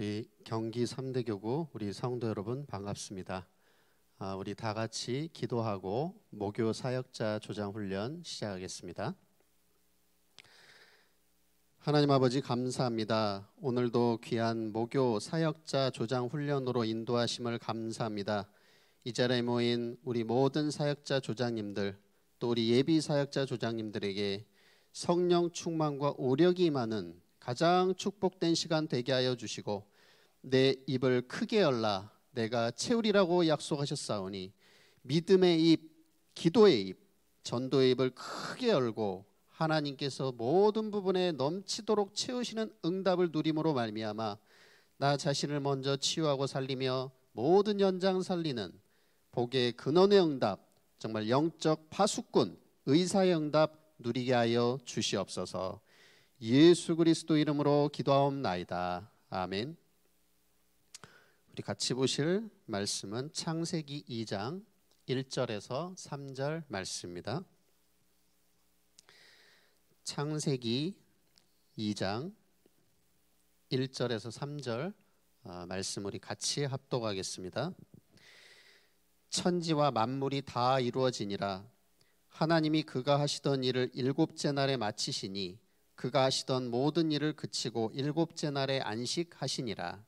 우리 경기 3대 교구 우리 성도 여러분 반갑습니다. 아, 우리 다 같이 기도하고 목요 사역자 조장 훈련 시작하겠습니다. 하나님 아버지 감사합니다. 오늘도 귀한 목요 사역자 조장 훈련으로 인도하심을 감사합니다. 이 자리에 모인 우리 모든 사역자 조장님들 또 우리 예비 사역자 조장님들에게 성령 충만과 오력이 많은 가장 축복된 시간 되게 하여 주시고 내 입을 크게 열라 내가 채우리라고 약속하셨사오니 믿음의 입, 기도의 입, 전도의 입을 크게 열고 하나님께서 모든 부분에 넘치도록 채우시는 응답을 누림으로 말미암아 나 자신을 먼저 치유하고 살리며 모든 연장 살리는 복의 근원의 응답, 정말 영적 파수꾼, 의사의 응답 누리게 하여 주시옵소서. 예수 그리스도 이름으로 기도하옵나이다. 아멘. 우리 같이 보실 말씀은 창세기 2장 1절에서 3절 말씀입니다. 창세기 2장 1절에서 3절 어, 말씀 우리 같이 합독하겠습니다. 천지와 만물이 다 이루어지니라 하나님이 그가 하시던 일을 일곱째 날에 마치시니 그가 하시던 모든 일을 그치고 일곱째 날에 안식하시니라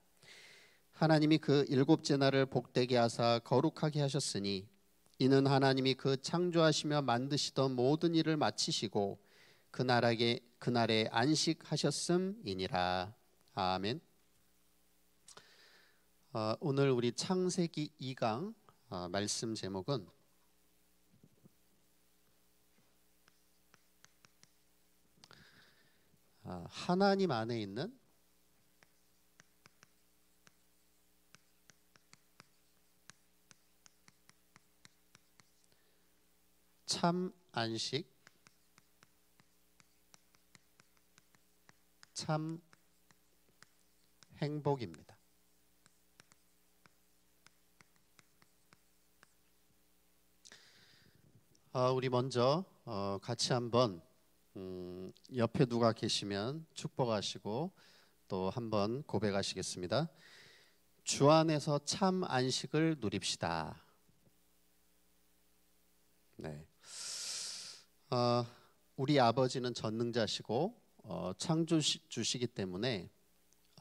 하나님이 그 일곱째 날을 복되게 하사 거룩하게 하셨으니 이는 하나님이 그 창조하시며 만드시던 모든 일을 마치시고 그날에 그 그날에 안식하셨음이니라. 아멘. 어, 오늘 우리 창세기 2강 어, 말씀 제목은 아, 하나님 안에 있는 참 안식 참 행복입니다. 어, 우리 먼저 어, 같이 한번 음, 옆에 누가 계시면 축복하시고 또 한번 고백하시겠습니다. 주 안에서 참 안식을 누립시다. 네. 어, 우리 아버지는 전능자시고 어, 창조주시기 때문에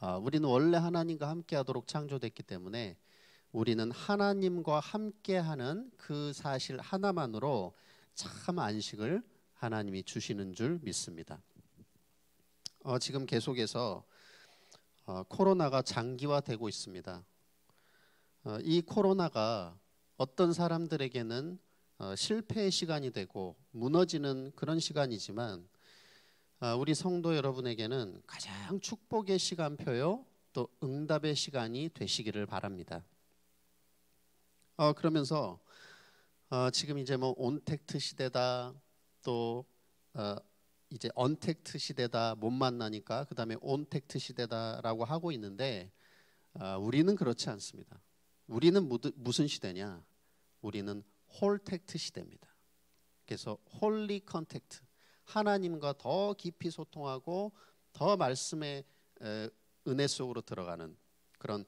어, 우리는 원래 하나님과 함께하도록 창조됐기 때문에 우리는 하나님과 함께하는 그 사실 하나만으로 참 안식을 하나님이 주시는 줄 믿습니다. 어, 지금 계속해서 어, 코로나가 장기화되고 있습니다. 어, 이 코로나가 어떤 사람들에게는 어, 실패의 시간이 되고 무너지는 그런 시간이지만 어, 우리 성도 여러분에게는 가장 축복의 시간표요 또 응답의 시간이 되시기를 바랍니다. 어, 그러면서 어, 지금 이제 뭐 온택트 시대다 또 어, 이제 언택트 시대다 못 만나니까 그 다음에 온택트 시대다라고 하고 있는데 어, 우리는 그렇지 않습니다. 우리는 무드, 무슨 시대냐? 우리는 홀택트 시대입니다. 그래서 홀리 컨택트 하나님과 더 깊이 소통하고 더 말씀의 은혜 속으로 들어가는 그런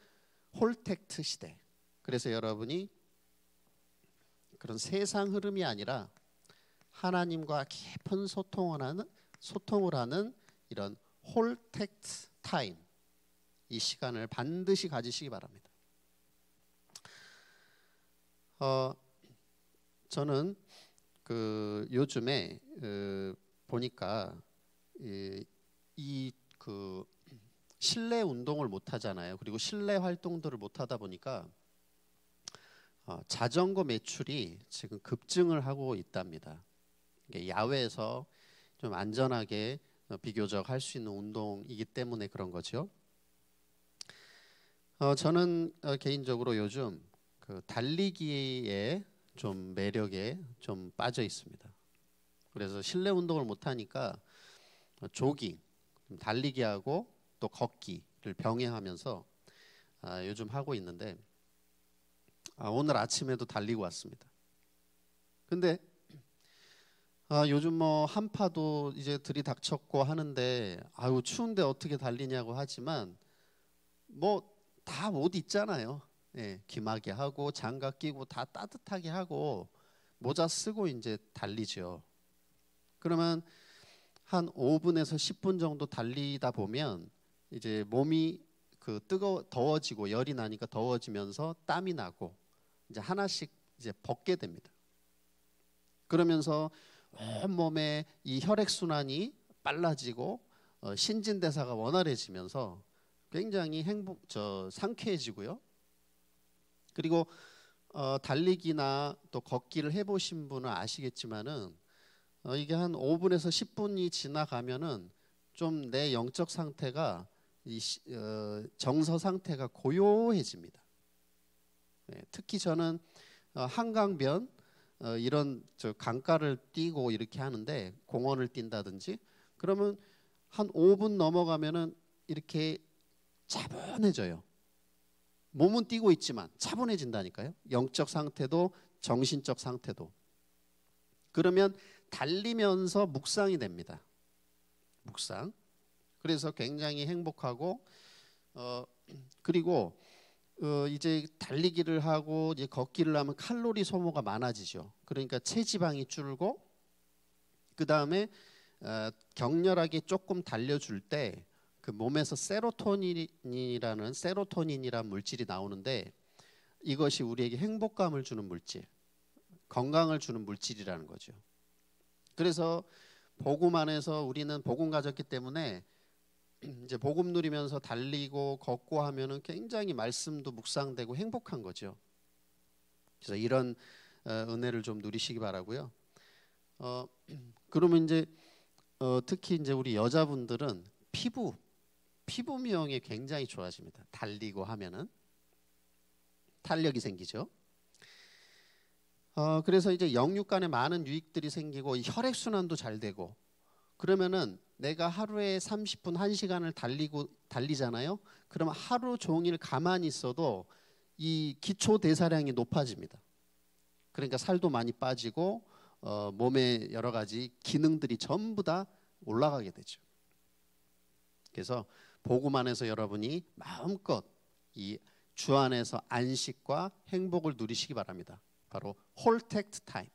홀택트 시대. 그래서 여러분이 그런 세상 흐름이 아니라 하나님과 깊은 소통을 하는 소통을 하는 이런 홀택트 타임 이 시간을 반드시 가지시기 바랍니다. 어, 저는 그 요즘에 어, 그 보니까 이그 실내 운동을 못 하잖아요. 그리고 실내 활동들을 못 하다 보니까 어, 자전거 매출이 지금 급증을 하고 있답니다. 야외에서 좀 안전하게 어, 비교적 할 수 있는 운동이기 때문에 그런 거죠. 저는 개인적으로 요즘 그 달리기에 좀 매력에 좀 빠져 있습니다. 그래서 실내 운동을 못 하니까 조깅, 달리기하고 또 걷기를 병행하면서 아, 요즘 하고 있는데 아, 오늘 아침에도 달리고 왔습니다. 근데 아, 요즘 뭐 한파도 이제 들이닥쳤고 하는데 아유 추운데 어떻게 달리냐고 하지만 뭐다옷 있잖아요. 예, 귀마개 하고 장갑 끼고 다 따뜻하게 하고 모자 쓰고 이제 달리죠. 그러면 한 5분에서 10분 정도 달리다 보면 이제 몸이 그 뜨거 더워지고 열이 나니까 더워지면서 땀이 나고 이제 하나씩 이제 벗게 됩니다. 그러면서 온 몸에 이 혈액 순환이 빨라지고 어, 신진대사가 원활해지면서 굉장히 행복 저 상쾌해지고요. 그리고 어, 달리기나 또 걷기를 해보신 분은 아시겠지만은 어, 이게 한 5분에서 10분이 지나가면은 좀 내 영적 상태가 이, 어, 정서 상태가 고요해집니다. 네, 특히 저는 어, 한강변 어, 이런 강가를 뛰고 이렇게 하는데 공원을 뛴다든지 그러면 한 5분 넘어가면은 이렇게 차분해져요. 몸은 뛰고 있지만 차분해진다니까요. 영적 상태도 정신적 상태도. 그러면 달리면서 묵상이 됩니다. 묵상. 그래서 굉장히 행복하고 어 그리고 어, 이제 달리기를 하고 이제 걷기를 하면 칼로리 소모가 많아지죠. 그러니까 체지방이 줄고 그 다음에 어, 격렬하게 조금 달려줄 때그 몸에서 세로토닌이라는 세로토닌이란 물질이 나오는데 이것이 우리에게 행복감을 주는 물질, 건강을 주는 물질이라는 거죠. 그래서 복음 안에서 우리는 복음 가졌기 때문에 이제 복음 누리면서 달리고 걷고 하면은 굉장히 말씀도 묵상되고 행복한 거죠. 그래서 이런 어, 은혜를 좀 누리시기 바라고요. 어, 그러면 이제 어, 특히 이제 우리 여자분들은 피부 피부 미용이 굉장히 좋아집니다. 달리고 하면은 탄력이 생기죠. 어, 그래서 이제 영육간에 많은 유익들이 생기고 혈액 순환도 잘 되고 그러면은 내가 하루에 30분 1시간을 달리고 달리잖아요. 그럼 하루 종일 가만히 있어도 이 기초 대사량이 높아집니다. 그러니까 살도 많이 빠지고 어, 몸의 여러 가지 기능들이 전부 다 올라가게 되죠. 그래서 복음 안에서 여러분이 마음껏 이 주 안에서 안식과 행복을 누리시기 바랍니다. 바로 홀텍트 타임.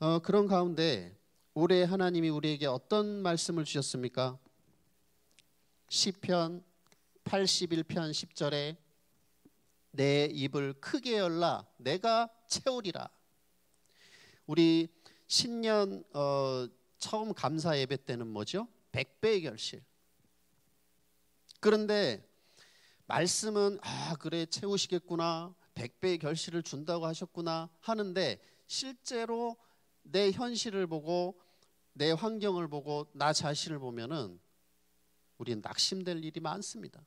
어, 그런 가운데 올해 하나님이 우리에게 어떤 말씀을 주셨습니까? 시편 81편 10절에 내 입을 크게 열라 내가 채우리라. 우리 신년 어, 처음 감사 예배 때는 뭐죠? 백배의 결실. 그런데 말씀은 아 그래 채우시겠구나 1배의 결실을 준다고 하셨구나 하는데 실제로 내 현실을 보고 내 환경을 보고 나 자신을 보면은 우리는 낙심될 일이 많습니다.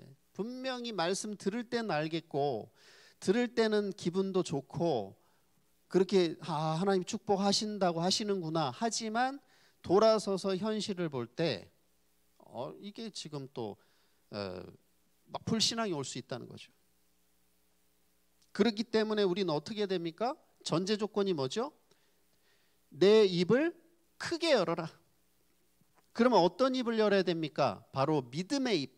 예. 분명히 말씀 들을 때는 알겠고 들을 때는 기분도 좋고 그렇게 아 하나님 축복하신다고 하시는구나 하지만 돌아서서 현실을 볼때 어, 이게 지금 또 어, 불신앙이 올 수 있다는 거죠. 그렇기 때문에 우리는 어떻게 됩니까? 전제 조건이 뭐죠? 내 입을 크게 열어라. 그러면 어떤 입을 열어야 됩니까? 바로 믿음의 입,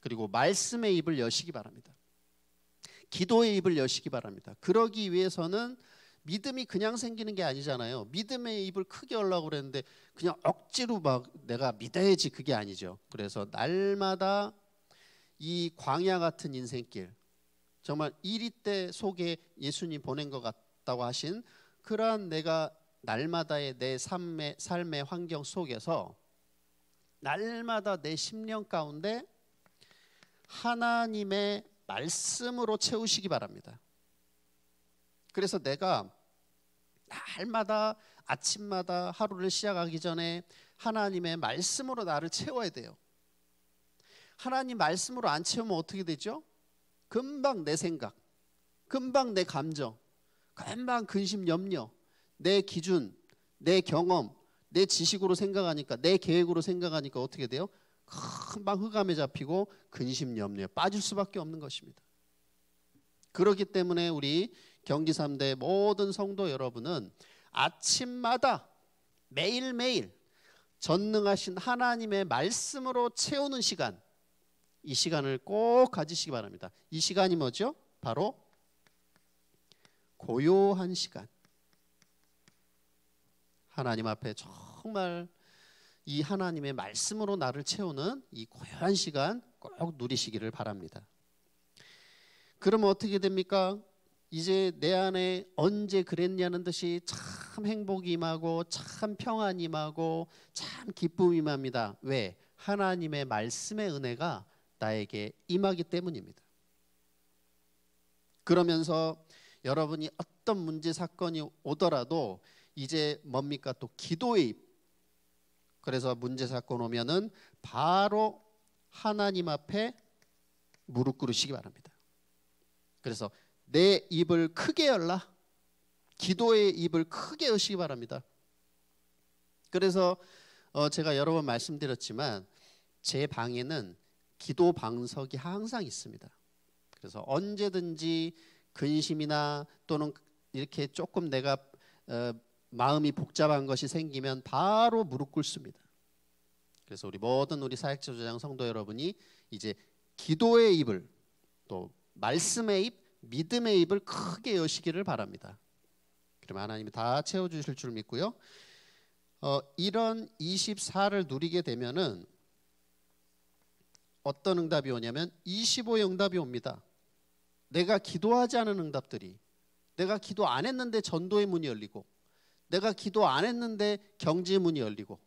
그리고 말씀의 입을 여시기 바랍니다. 기도의 입을 여시기 바랍니다. 그러기 위해서는 믿음이 그냥 생기는 게 아니잖아요. 믿음의 입을 크게 열라고 그랬는데 그냥 억지로 막 내가 믿어야지 그게 아니죠. 그래서 날마다 이 광야 같은 인생길 정말 이리 때 속에 예수님 보낸 것 같다고 하신 그러한 내가 날마다의 내 삶의 삶의 환경 속에서 날마다 내 심령 가운데 하나님의 말씀으로 채우시기 바랍니다. 그래서 내가 날마다 아침마다 하루를 시작하기 전에 하나님의 말씀으로 나를 채워야 돼요. 하나님 말씀으로 안 채우면 어떻게 되죠? 금방 내 생각, 금방 내 감정, 금방 근심 염려, 내 기준, 내 경험, 내 지식으로 생각하니까 내 계획으로 생각하니까 어떻게 돼요? 금방 흑암에 잡히고 근심 염려에 빠질 수밖에 없는 것입니다. 그렇기 때문에 우리 경기 3대 모든 성도 여러분은 아침마다 매일매일 전능하신 하나님의 말씀으로 채우는 시간 이 시간을 꼭 가지시기 바랍니다. 이 시간이 뭐죠? 바로 고요한 시간. 하나님 앞에 정말 이 하나님의 말씀으로 나를 채우는 이 고요한 시간 꼭 누리시기를 바랍니다. 그럼 어떻게 됩니까? 이제 내 안에 언제 그랬냐는 듯이 참 행복이 임하고 참 평안이 임하고 참 기쁨이 임합니다. 왜? 하나님의 말씀의 은혜가 나에게 임하기 때문입니다. 그러면서 여러분이 어떤 문제 사건이 오더라도 이제 뭡니까 또 기도의 입. 그래서 문제 사건 오면은 바로 하나님 앞에 무릎 꿇으시기 바랍니다. 그래서 내 입을 크게 열라. 기도의 입을 크게 여시기 바랍니다. 그래서 어, 제가 여러 번 말씀드렸지만 제 방에는 기도 방석이 항상 있습니다. 그래서 언제든지 근심이나 또는 이렇게 조금 내가 어, 마음이 복잡한 것이 생기면 바로 무릎 꿇습니다. 그래서 우리 모든 우리 사역자 조장 성도 여러분이 이제 기도의 입을 또 말씀의 입 믿음의 입을 크게 여시기를 바랍니다. 그러면 하나님이 다 채워 주실 줄 믿고요. 어, 이런 24를 누리게 되면은 어떤 응답이 오냐면 25의 응답이 옵니다. 내가 기도하지 않은 응답들이 내가 기도 안 했는데 전도의 문이 열리고 내가 기도 안 했는데 경제 문이 열리고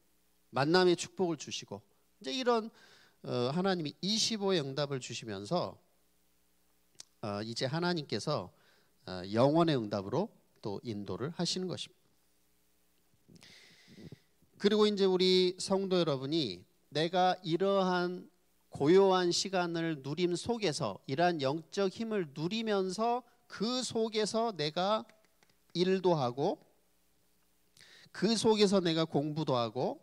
만남의 축복을 주시고 이제 이런 어, 하나님이 25의 응답을 주시면서 어, 이제 하나님께서 어, 영원의 응답으로 또 인도를 하시는 것입니다. 그리고 이제 우리 성도 여러분이 내가 이러한 고요한 시간을 누림 속에서 이러한 영적 힘을 누리면서 그 속에서 내가 일도 하고 그 속에서 내가 공부도 하고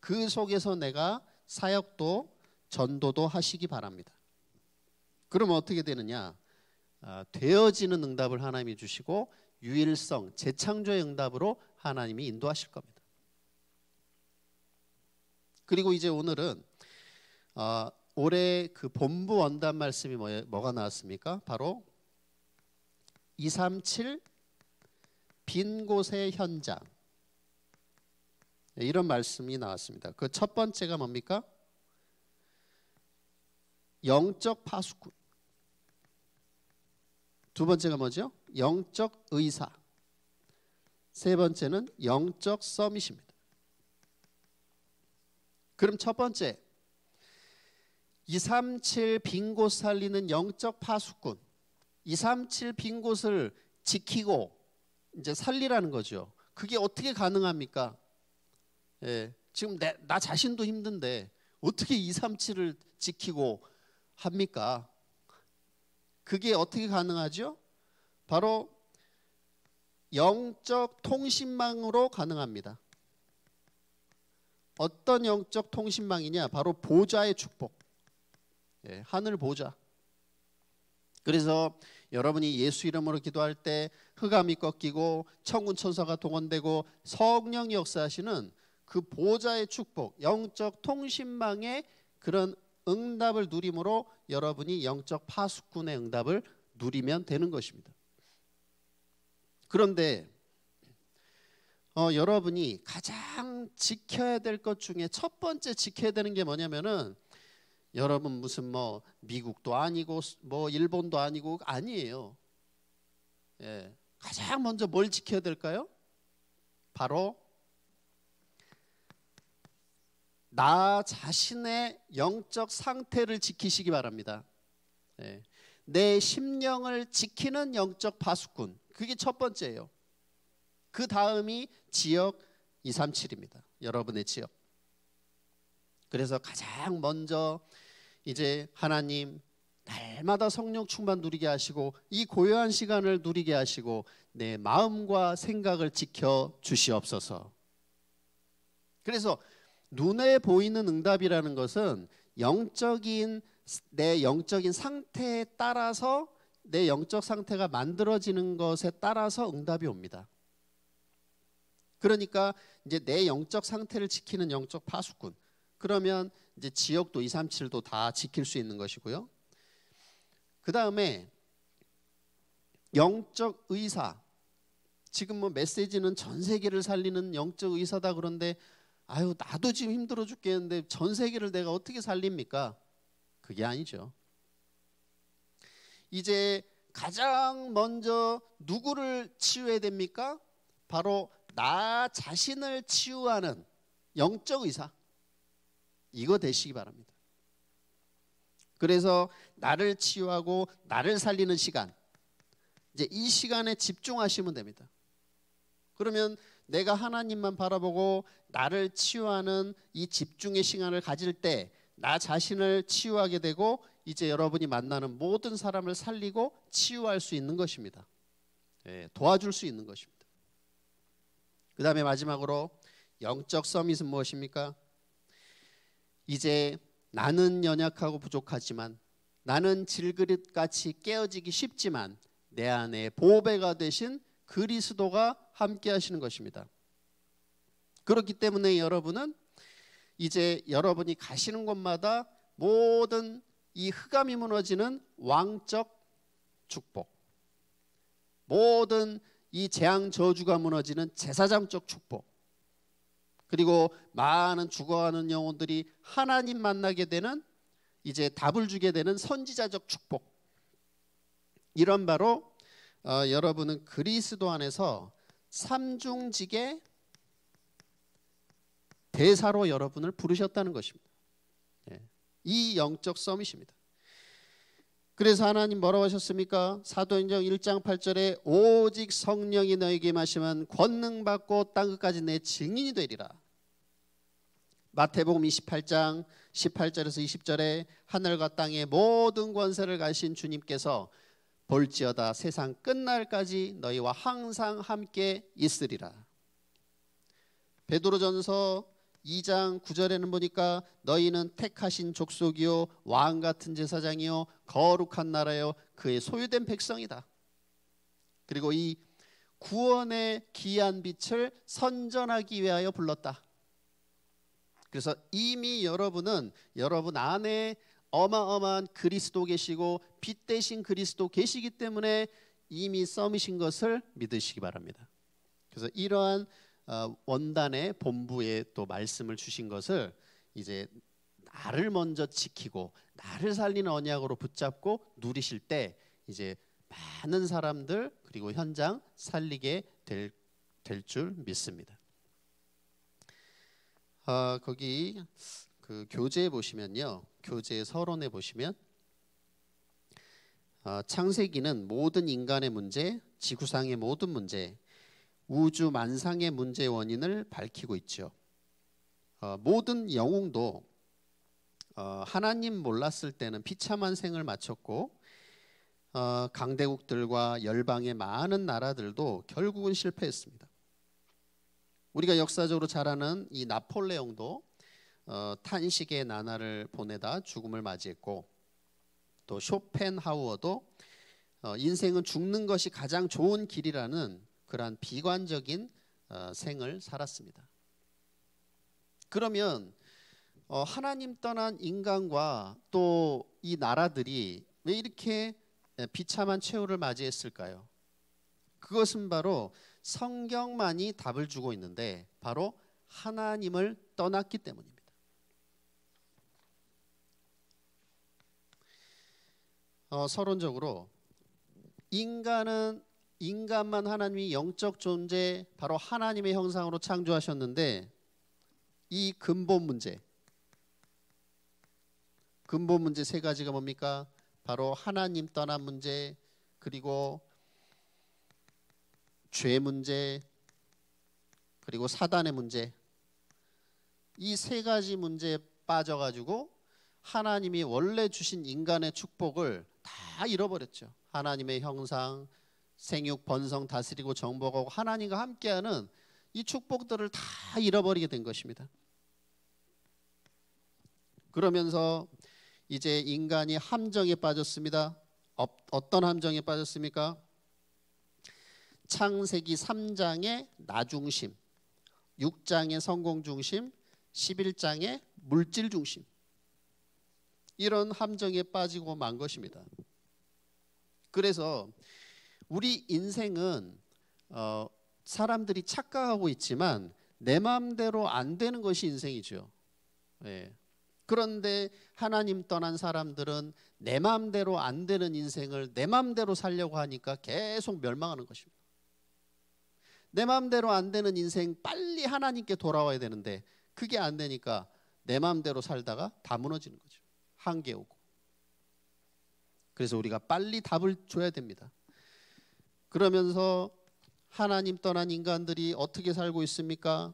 그 속에서 내가 사역도 전도도 하시기 바랍니다. 그러면 어떻게 되느냐? 아, 되어지는 응답을 하나님이 주시고 유일성, 재창조의 응답으로 하나님이 인도하실 겁니다. 그리고 이제 오늘은 아, 올해 그 본부 원단 말씀이 뭐, 뭐가 나왔습니까? 바로 237 빈 곳의 현장 네, 이런 말씀이 나왔습니다. 그 첫 번째가 뭡니까? 영적 파수꾼. 두 번째가 뭐죠? 영적 의사. 세 번째는 영적 서밋입니다. 그럼 첫 번째 237 빈 곳 살리는 영적 파수꾼. 237 빈 곳을 지키고 이제 살리라는 거죠. 그게 어떻게 가능합니까? 예, 지금 내, 나 자신도 힘든데 어떻게 237을 지키고 합니까? 그게 어떻게 가능하죠? 바로 영적 통신망으로 가능합니다. 어떤 영적 통신망이냐? 바로 보좌의 축복. 예, 하늘 보좌. 그래서 여러분이 예수 이름으로 기도할 때 흑암이 꺾이고 천군 천사가 동원되고 성령 역사하시는 그 보좌의 축복, 영적 통신망의 그런 응답을 누림으로 여러분이 영적 파수꾼의 응답을 누리면 되는 것입니다. 그런데 어, 여러분이 가장 지켜야 될 것 중에 첫 번째 지켜야 되는 게 뭐냐면은 여러분 무슨 뭐 미국도 아니고 뭐 일본도 아니고 아니에요. 예. 가장 먼저 뭘 지켜야 될까요? 바로 나 자신의 영적 상태를 지키시기 바랍니다. 네. 내 심령을 지키는 영적 파수꾼. 그게 첫 번째예요. 그 다음이 지역 237입니다. 여러분의 지역. 그래서 가장 먼저 이제 하나님 날마다 성령 충만 누리게 하시고 이 고요한 시간을 누리게 하시고 내 마음과 생각을 지켜 주시옵소서. 그래서 눈에 보이는 응답이라는 것은 영적인 내 영적인 상태에 따라서 내 영적 상태가 만들어지는 것에 따라서 응답이 옵니다. 그러니까 이제 내 영적 상태를 지키는 영적 파수꾼. 그러면 이제 지역도 2, 3, 7도 다 지킬 수 있는 것이고요. 그 다음에 영적 의사. 지금 뭐 메시지는 전 세계를 살리는 영적 의사다 그런데 아유 나도 지금 힘들어 죽겠는데 전 세계를 내가 어떻게 살립니까? 그게 아니죠. 이제 가장 먼저 누구를 치유해야 됩니까? 바로 나 자신을 치유하는 영적 의사 이거 되시기 바랍니다. 그래서 나를 치유하고 나를 살리는 시간 이제 이 시간에 집중하시면 됩니다. 그러면 내가 하나님만 바라보고 나를 치유하는 이 집중의 시간을 가질 때 나 자신을 치유하게 되고 이제 여러분이 만나는 모든 사람을 살리고 치유할 수 있는 것입니다. 예, 도와줄 수 있는 것입니다. 그 다음에 마지막으로 영적 서밋은 무엇입니까? 이제 나는 연약하고 부족하지만 나는 질그릇같이 깨어지기 쉽지만 내 안에 보배가 되신 그리스도가 함께 하시는 것입니다. 그렇기 때문에 여러분은 이제 여러분이 가시는 곳마다 모든 이 흑암이 무너지는 왕적 축복 모든 이 재앙 저주가 무너지는 제사장적 축복 그리고 많은 죽어가는 영혼들이 하나님 만나게 되는 이제 답을 주게 되는 선지자적 축복 이런 바로 어, 여러분은 그리스도 안에서 삼중직의 대사로 여러분을 부르셨다는 것입니다. 예, 이 영적 썸이십니다. 그래서 하나님 뭐라고 하셨습니까? 사도행전 1장 8절에 오직 성령이 너에게 마시면 권능 받고 땅 끝까지 내 증인이 되리라. 마태복음 28장 18절에서 20절에 하늘과 땅의 모든 권세를 가신 주님께서 볼지어다 세상 끝날까지 너희와 항상 함께 있으리라. 베드로전서 2장 9절에는 보니까 너희는 택하신 족속이요 왕 같은 제사장이요 거룩한 나라요 그의 소유된 백성이다. 그리고 이 구원의 귀한 빛을 선전하기 위하여 불렀다. 그래서 이미 여러분은 여러분 안에 어마어마한 그리스도 계시고 빛 대신 그리스도 계시기 때문에 이미 써미신 것을 믿으시기 바랍니다. 그래서 이러한 어, 원단의 본부에 또 말씀을 주신 것을 이제 나를 먼저 지키고 나를 살리는 언약으로 붙잡고 누리실 때 이제 많은 사람들 그리고 현장 살리게 될 될 줄 믿습니다. 아 거기 그 교재에 보시면요 교재 서론에 보시면 아, 창세기는 모든 인간의 문제, 지구상의 모든 문제, 우주 만상의 문제 원인을 밝히고 있죠. 어, 모든 영웅도 어, 하나님 몰랐을 때는 비참한 생을 마쳤고 어, 강대국들과 열방의 많은 나라들도 결국은 실패했습니다. 우리가 역사적으로 잘 아는 이 나폴레옹도 어, 탄식의 나날을 보내다 죽음을 맞이했고 또 쇼펜하우어도 어, 인생은 죽는 것이 가장 좋은 길이라는 그러한 비관적인 어, 생을 살았습니다. 그러면 어, 하나님 떠난 인간과 또 이 나라들이 왜 이렇게 비참한 최후를 맞이했을까요? 그것은 바로 성경만이 답을 주고 있는데 바로 하나님을 떠났기 때문입니다. 어, 서론적으로 인간은 인간만 하나님이 영적 존재 바로 하나님의 형상으로 창조하셨는데 이 근본 문제 근본 문제 세 가지가 뭡니까? 바로 하나님 떠난 문제 그리고 죄 문제 그리고 사단의 문제 이 세 가지 문제에 빠져가지고 하나님이 원래 주신 인간의 축복을 다 잃어버렸죠. 하나님의 형상, 생육, 번성, 다스리고 정복하고 하나님과 함께하는 이 축복들을 다 잃어버리게 된 것입니다. 그러면서 이제 인간이 함정에 빠졌습니다. 어, 떤 함정에 빠졌습니까? 창세기 3장의 나중심, 6장의 성공 중심, 11장의 물질 중심. 이런 함정에 빠지고 만 것입니다. 그래서 우리 인생은 어, 사람들이 착각하고 있지만 내 마음대로 안 되는 것이 인생이죠. 예. 그런데 하나님 떠난 사람들은 내 마음대로 안 되는 인생을 내 마음대로 살려고 하니까 계속 멸망하는 것입니다. 내 마음대로 안 되는 인생 빨리 하나님께 돌아와야 되는데 그게 안 되니까 내 마음대로 살다가 다 무너지는 거죠. 한계 오고. 그래서 우리가 빨리 답을 줘야 됩니다. 그러면서 하나님 떠난 인간들이 어떻게 살고 있습니까?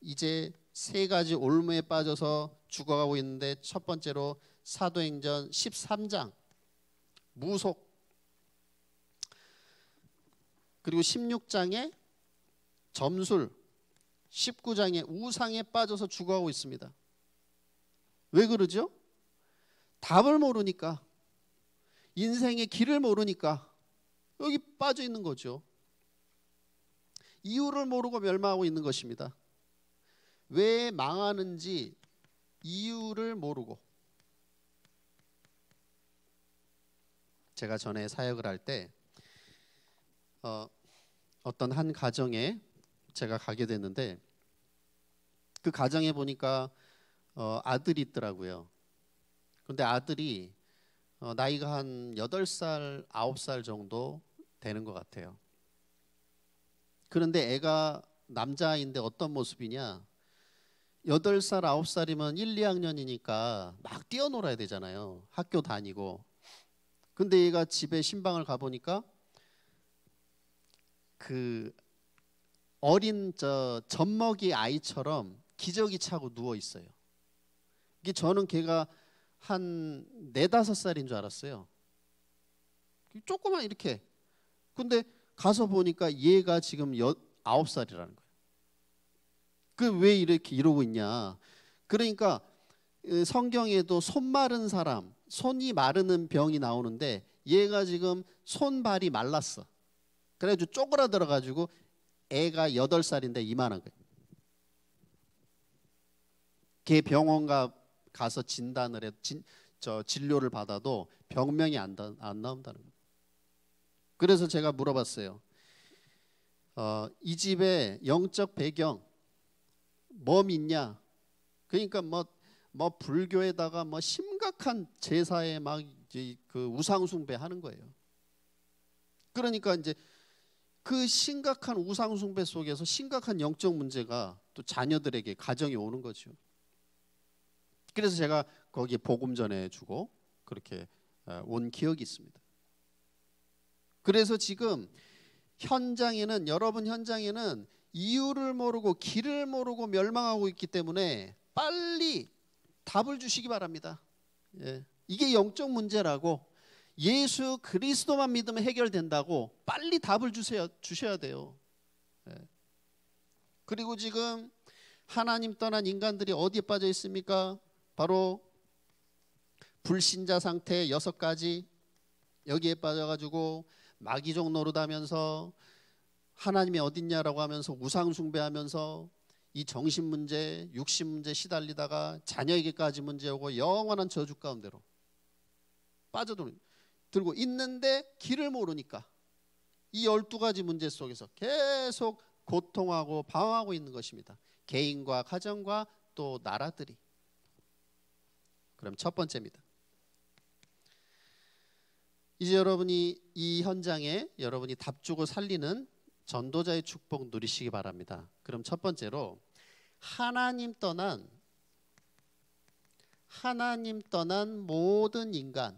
이제 세 가지 올무에 빠져서 죽어가고 있는데 첫 번째로 사도행전 13장 무속 그리고 16장에 점술 19장에 우상에 빠져서 죽어가고 있습니다. 왜 그러죠? 답을 모르니까 인생의 길을 모르니까 여기 빠져 있는 거죠. 이유를 모르고 멸망하고 있는 것입니다. 왜 망하는지 이유를 모르고 제가 전에 사역을 할 때 어, 어떤 한 가정에 제가 가게 됐는데 그 가정에 보니까 어, 아들이 있더라고요. 그런데 아들이 어, 나이가 한 8살, 9살 정도 되는 것 같아요. 그런데 애가 남자인데 어떤 모습이냐? 8살, 9살이면 1, 2학년이니까 막 뛰어놀아야 되잖아요. 학교 다니고. 근데 얘가 집에 신방을 가보니까 그 어린 저 젖먹이 아이처럼 기저귀 차고 누워 있어요. 이게 저는 걔가 한 네다섯 살인 줄 알았어요. 조그만 이렇게 근데 가서 보니까 얘가 지금 여, 9살이라는 거예요. 그왜 이렇게 이러고 있냐. 그러니까 성경에도 손 마른 사람, 손이 마르는 병이 나오는데 얘가 지금 손발이 말랐어. 그래가지고 쪼그라들어 가지고 애가 8살인데 이만한 거예요. 걔 병원 가, 가서 진단을 해, 진, 저 진료를 받아도 병명이 안, 안 나온다는 거예요. 그래서 제가 물어봤어요. 어, 이 집의 영적 배경 뭐 믿냐? 그러니까 뭐뭐 뭐 불교에다가 뭐 심각한 제사에 막그 우상 숭배하는 거예요. 그러니까 이제 그 심각한 우상 숭배 속에서 심각한 영적 문제가 또 자녀들에게 가정에 오는 거죠. 그래서 제가 거기에 복음 전해 주고 그렇게 어, 온 기억이 있습니다. 그래서 지금 현장에는 여러분 현장에는 이유를 모르고 길을 모르고 멸망하고 있기 때문에 빨리 답을 주시기 바랍니다. 예. 이게 영적 문제라고 예수 그리스도만 믿으면 해결된다고 빨리 답을 주세요, 주셔야 돼요. 예. 그리고 지금 하나님 떠난 인간들이 어디에 빠져 있습니까? 바로 불신자 상태 여섯 가지 여기에 빠져가지고 마귀족 노릇하면서 하나님이 어딨냐라고 하면서 우상 숭배하면서 이 정신 문제, 육신 문제 시달리다가 자녀에게까지 문제오고 영원한 저주 가운데로 빠져들고 있는데 길을 모르니까 이 열두 가지 문제 속에서 계속 고통하고 방황하고 있는 것입니다. 개인과 가정과 또 나라들이. 그럼 첫 번째입니다. 이제 여러분이 이 현장에 여러분이 답 주고 살리는 전도자의 축복 누리시기 바랍니다. 그럼 첫 번째로 하나님 떠난 하나님 떠난 모든 인간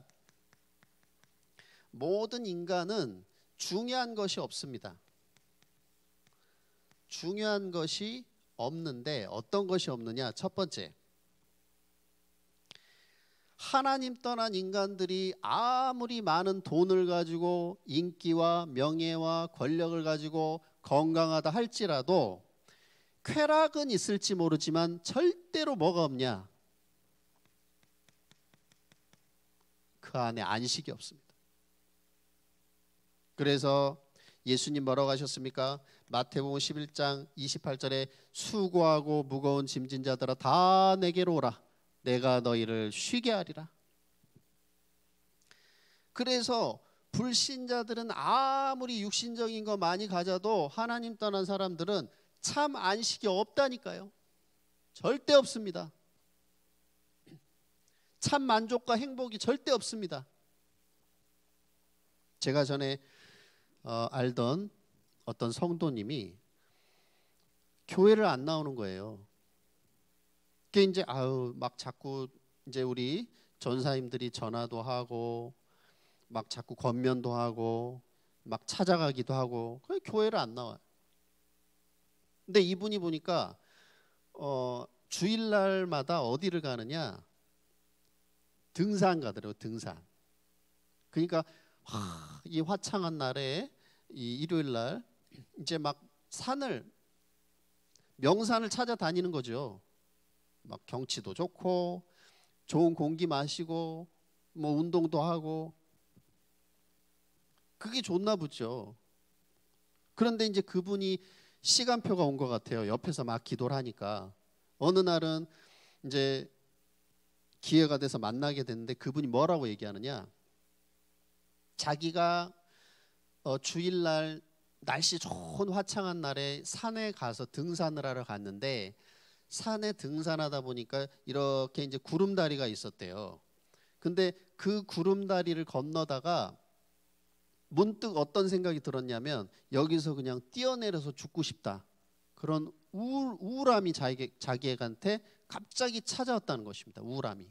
모든 인간은 중요한 것이 없습니다. 중요한 것이 없는데 어떤 것이 없느냐? 첫 번째. 하나님 떠난 인간들이 아무리 많은 돈을 가지고 인기와 명예와 권력을 가지고 건강하다 할지라도 쾌락은 있을지 모르지만 절대로 뭐가 없냐? 그 안에 안식이 없습니다. 그래서 예수님 뭐라고 하셨습니까? 마태복음 11장 28절에 수고하고 무거운 짐진 자들아 다 내게로 오라. 내가 너희를 쉬게 하리라. 그래서 불신자들은 아무리 육신적인 거 많이 가져도 하나님 떠난 사람들은 참 안식이 없다니까요. 절대 없습니다. 참 만족과 행복이 절대 없습니다. 제가 전에 어, 알던 어떤 성도님이 교회를 안 나오는 거예요. 그게 이제 아유 막 자꾸 이제 우리 전사님들이 전화도 하고 막 자꾸 권면도 하고 막 찾아가기도 하고 그냥 교회를 안 나와요. 근데 이분이 보니까 어, 주일날마다 어디를 가느냐 등산 가더라고 등산. 그러니까 하, 이 화창한 날에 이 일요일날 이제 막 산을 명산을 찾아다니는 거죠. 막 경치도 좋고 좋은 공기 마시고 뭐 운동도 하고 그게 좋나 보죠. 그런데 이제 그분이 시간표가 온 것 같아요. 옆에서 막 기도를 하니까 어느 날은 이제 기회가 돼서 만나게 됐는데 그분이 뭐라고 얘기하느냐? 자기가 어, 주일날 날씨 좋은 화창한 날에 산에 가서 등산을 하러 갔는데 산에 등산하다 보니까 이렇게 이제 구름다리가 있었대요. 근데 그 구름다리를 건너다가 문득 어떤 생각이 들었냐면 여기서 그냥 뛰어내려서 죽고 싶다. 그런 우울, 우울함이 자기, 자기에한테 갑자기 찾아왔다는 것입니다. 우울함이.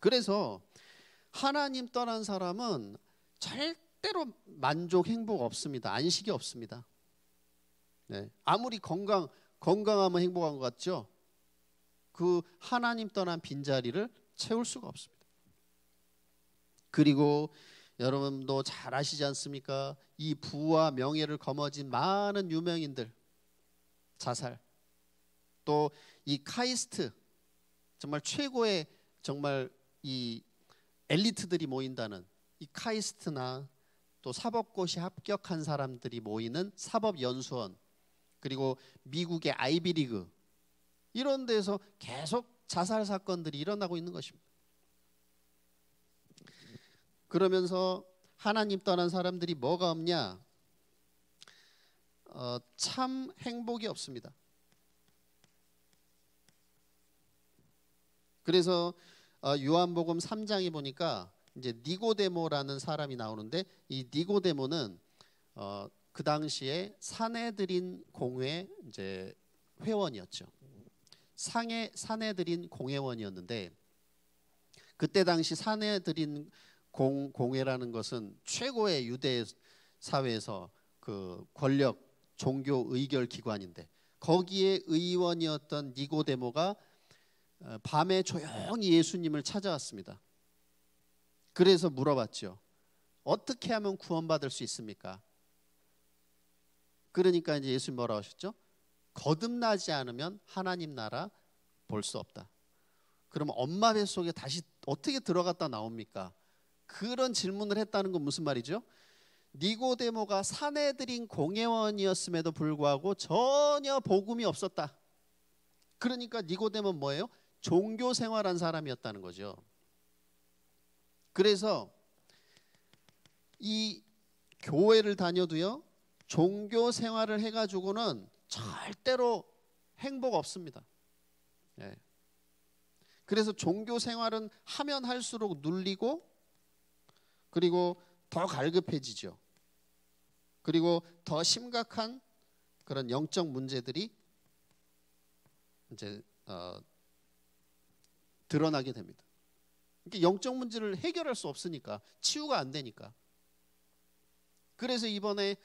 그래서 하나님 떠난 사람은 절대로 만족 행복 없습니다. 안식이 없습니다. 네. 아무리 건강 건강하면 행복한 것 같죠? 그 하나님 떠난 빈자리를 채울 수가 없습니다. 그리고 여러분도 잘 아시지 않습니까? 이 부와 명예를 거머쥔 많은 유명인들 자살 또 이 카이스트 정말 최고의 정말 이 엘리트들이 모인다는 이 카이스트나 또 사법고시 합격한 사람들이 모이는 사법연수원 그리고 미국의 아이비리그 이런 데서 계속 자살 사건들이 일어나고 있는 것입니다. 그러면서 하나님 떠난 사람들이 뭐가 없냐? 어, 참 행복이 없습니다. 그래서 어, 요한복음 3장에 보니까 이제 니고데모라는 사람이 나오는데 이 니고데모는 어, 그 당시에 사내들인 공회 이제 회원이었죠. 상해 사내들인 공회원이었는데 그때 당시 사내들인 공, 공회라는 것은 최고의 유대 사회에서 그 권력 종교 의결 기관인데 거기에 의원이었던 니고데모가 어, 밤에 조용히 예수님을 찾아왔습니다. 그래서 물어봤죠. 어떻게 하면 구원받을 수 있습니까? 그러니까 이제 예수님 뭐라고 하셨죠? 거듭나지 않으면 하나님 나라 볼 수 없다. 그럼 엄마 뱃속에 다시 어떻게 들어갔다 나옵니까? 그런 질문을 했다는 건 무슨 말이죠? 니고데모가 사내들인 공회원이었음에도 불구하고 전혀 복음이 없었다. 그러니까 니고데모는 뭐예요? 종교 생활한 사람이었다는 거죠. 그래서 이 교회를 다녀도요. 종교 생활을 해가지고는 절대로 행복 없습니다. 예. 그래서 종교 생활은 하면 할수록 눌리고 그리고 더 갈급해지죠. 그리고 더 심각한 그런 영적 문제들이 이제 어, 드러나게 됩니다. 이게 그러니까 영적 문제를 해결할 수 없으니까 치유가 안 되니까. 그래서 이번에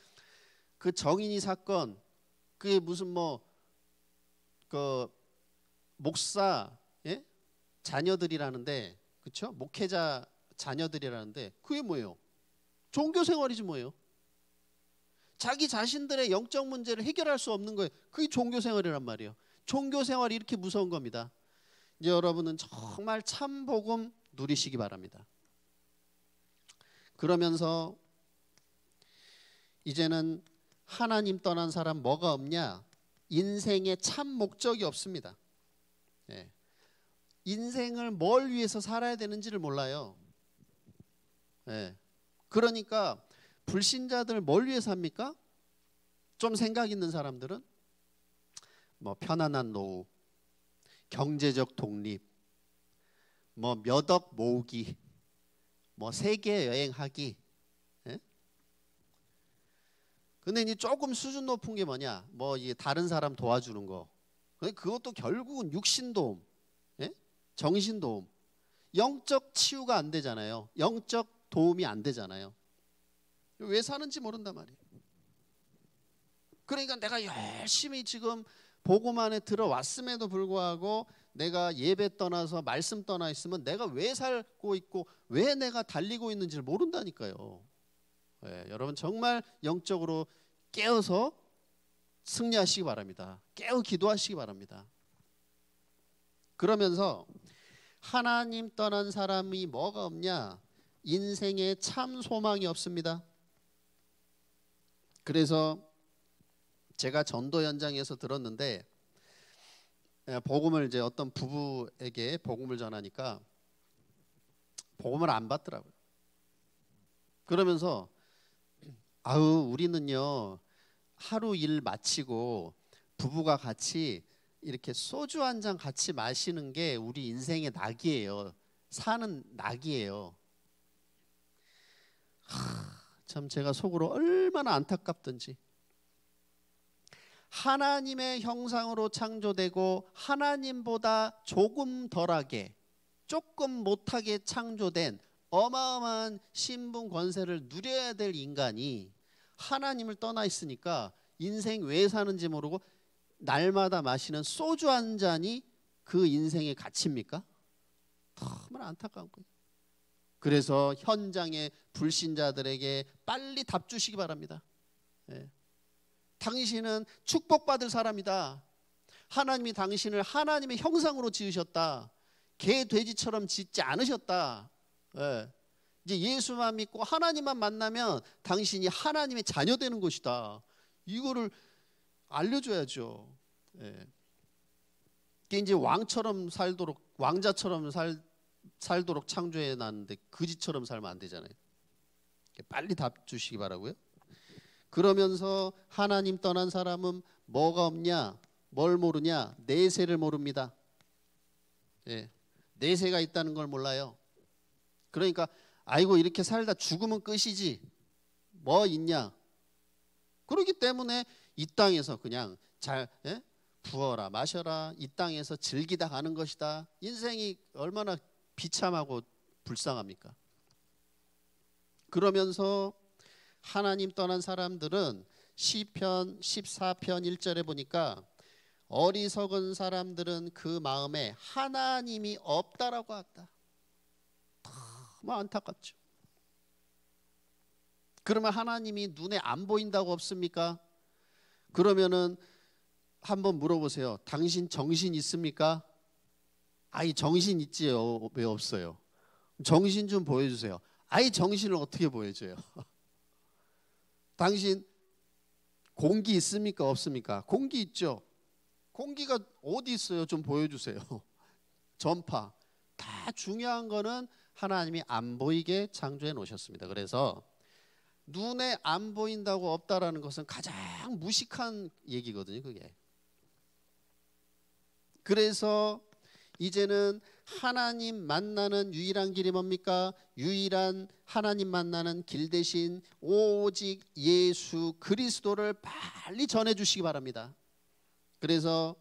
그 정인이 사건 그게 무슨 뭐 그 목사 예? 자녀들이라는데 그렇죠? 목회자 자녀들이라는데 그게 뭐예요? 종교 생활이지 뭐예요? 자기 자신들의 영적 문제를 해결할 수 없는 거예요. 그게 종교 생활이란 말이에요. 종교 생활이 이렇게 무서운 겁니다. 이제 여러분은 정말 참 복음 누리시기 바랍니다. 그러면서 이제는 하나님 떠난 사람 뭐가 없냐? 인생의 참 목적이 없습니다. 예. 인생을 뭘 위해서 살아야 되는지를 몰라요. 예. 그러니까 불신자들 뭘 위해서 합니까? 좀 생각 있는 사람들은 뭐 편안한 노후, 경제적 독립, 뭐 몇 억 모으기, 뭐 세계 여행하기, 근데 이제 조금 수준 높은 게 뭐냐? 뭐 다른 사람 도와주는 거. 근데 그것도 결국은 육신 도움, 예? 정신 도움, 영적 치유가 안 되잖아요. 영적 도움이 안 되잖아요. 왜 사는지 모른단 말이에요. 그러니까 내가 열심히 지금 보고만에 들어왔음에도 불구하고 내가 예배 떠나서 말씀 떠나 있으면 내가 왜 살고 있고 왜 내가 달리고 있는지를 모른다니까요. 예, 여러분 정말 영적으로 깨어서 승리하시기 바랍니다. 깨어 기도하시기 바랍니다. 그러면서 하나님 떠난 사람이 뭐가 없냐? 인생에 참 소망이 없습니다. 그래서 제가 전도 현장에서 들었는데 예, 복음을 이제 어떤 부부에게 복음을 전하니까 복음을 안 받더라고요. 그러면서 아우 우리는요 하루 일 마치고 부부가 같이 이렇게 소주 한 잔 같이 마시는 게 우리 인생의 낙이에요. 사는 낙이에요. 하, 참 제가 속으로 얼마나 안타깝던지. 하나님의 형상으로 창조되고 하나님보다 조금 덜하게 조금 못하게 창조된 어마어마한 신분 권세를 누려야 될 인간이 하나님을 떠나 있으니까 인생 왜 사는지 모르고 날마다 마시는 소주 한 잔이 그 인생의 가치입니까? 정말 안타까운 거예요. 그래서 현장의 불신자들에게 빨리 답 주시기 바랍니다. 예. 당신은 축복받을 사람이다. 하나님이 당신을 하나님의 형상으로 지으셨다. 개 돼지처럼 짓지 않으셨다. 예. 이제 예수만 믿고 하나님만 만나면 당신이 하나님의 자녀 되는 것이다. 이거를 알려줘야죠. 예. 이게 이제 왕처럼 살도록 왕자처럼 살 살도록 창조해 놨는데 그지처럼 살면 안 되잖아요. 빨리 답 주시기 바라고요. 그러면서 하나님 떠난 사람은 뭐가 없냐? 뭘 모르냐? 내세를 모릅니다. 예. 내세가 있다는 걸 몰라요. 그러니까 아이고 이렇게 살다 죽으면 끝이지 뭐 있냐 그러기 때문에 이 땅에서 그냥 잘 예? 부어라 마셔라 이 땅에서 즐기다 가는 것이다 인생이 얼마나 비참하고 불쌍합니까 그러면서 하나님 떠난 사람들은 시편 14편 1절에 보니까 어리석은 사람들은 그 마음에 하나님이 없다라고 한다 너무 안타깝죠. 그러면 하나님이 눈에 안 보인다고 없습니까? 그러면은 한번 물어보세요. 당신 정신 있습니까? 아이 정신 있지요? 왜 없어요? 정신 좀 보여주세요. 아이 정신을 어떻게 보여줘요? 당신 공기 있습니까? 없습니까? 공기 있죠. 공기가 어디 있어요? 좀 보여주세요. 전파. 다 중요한 거는 하나님이 안 보이게 창조해 놓으셨습니다. 그래서 눈에 안 보인다고 없다라는 것은 가장 무식한 얘기거든요, 그게. 그래서 이제는 하나님 만나는 유일한 길이 뭡니까? 유일한 하나님 만나는 길 대신 오직 예수 그리스도를 빨리 전해 주시기 바랍니다. 그래서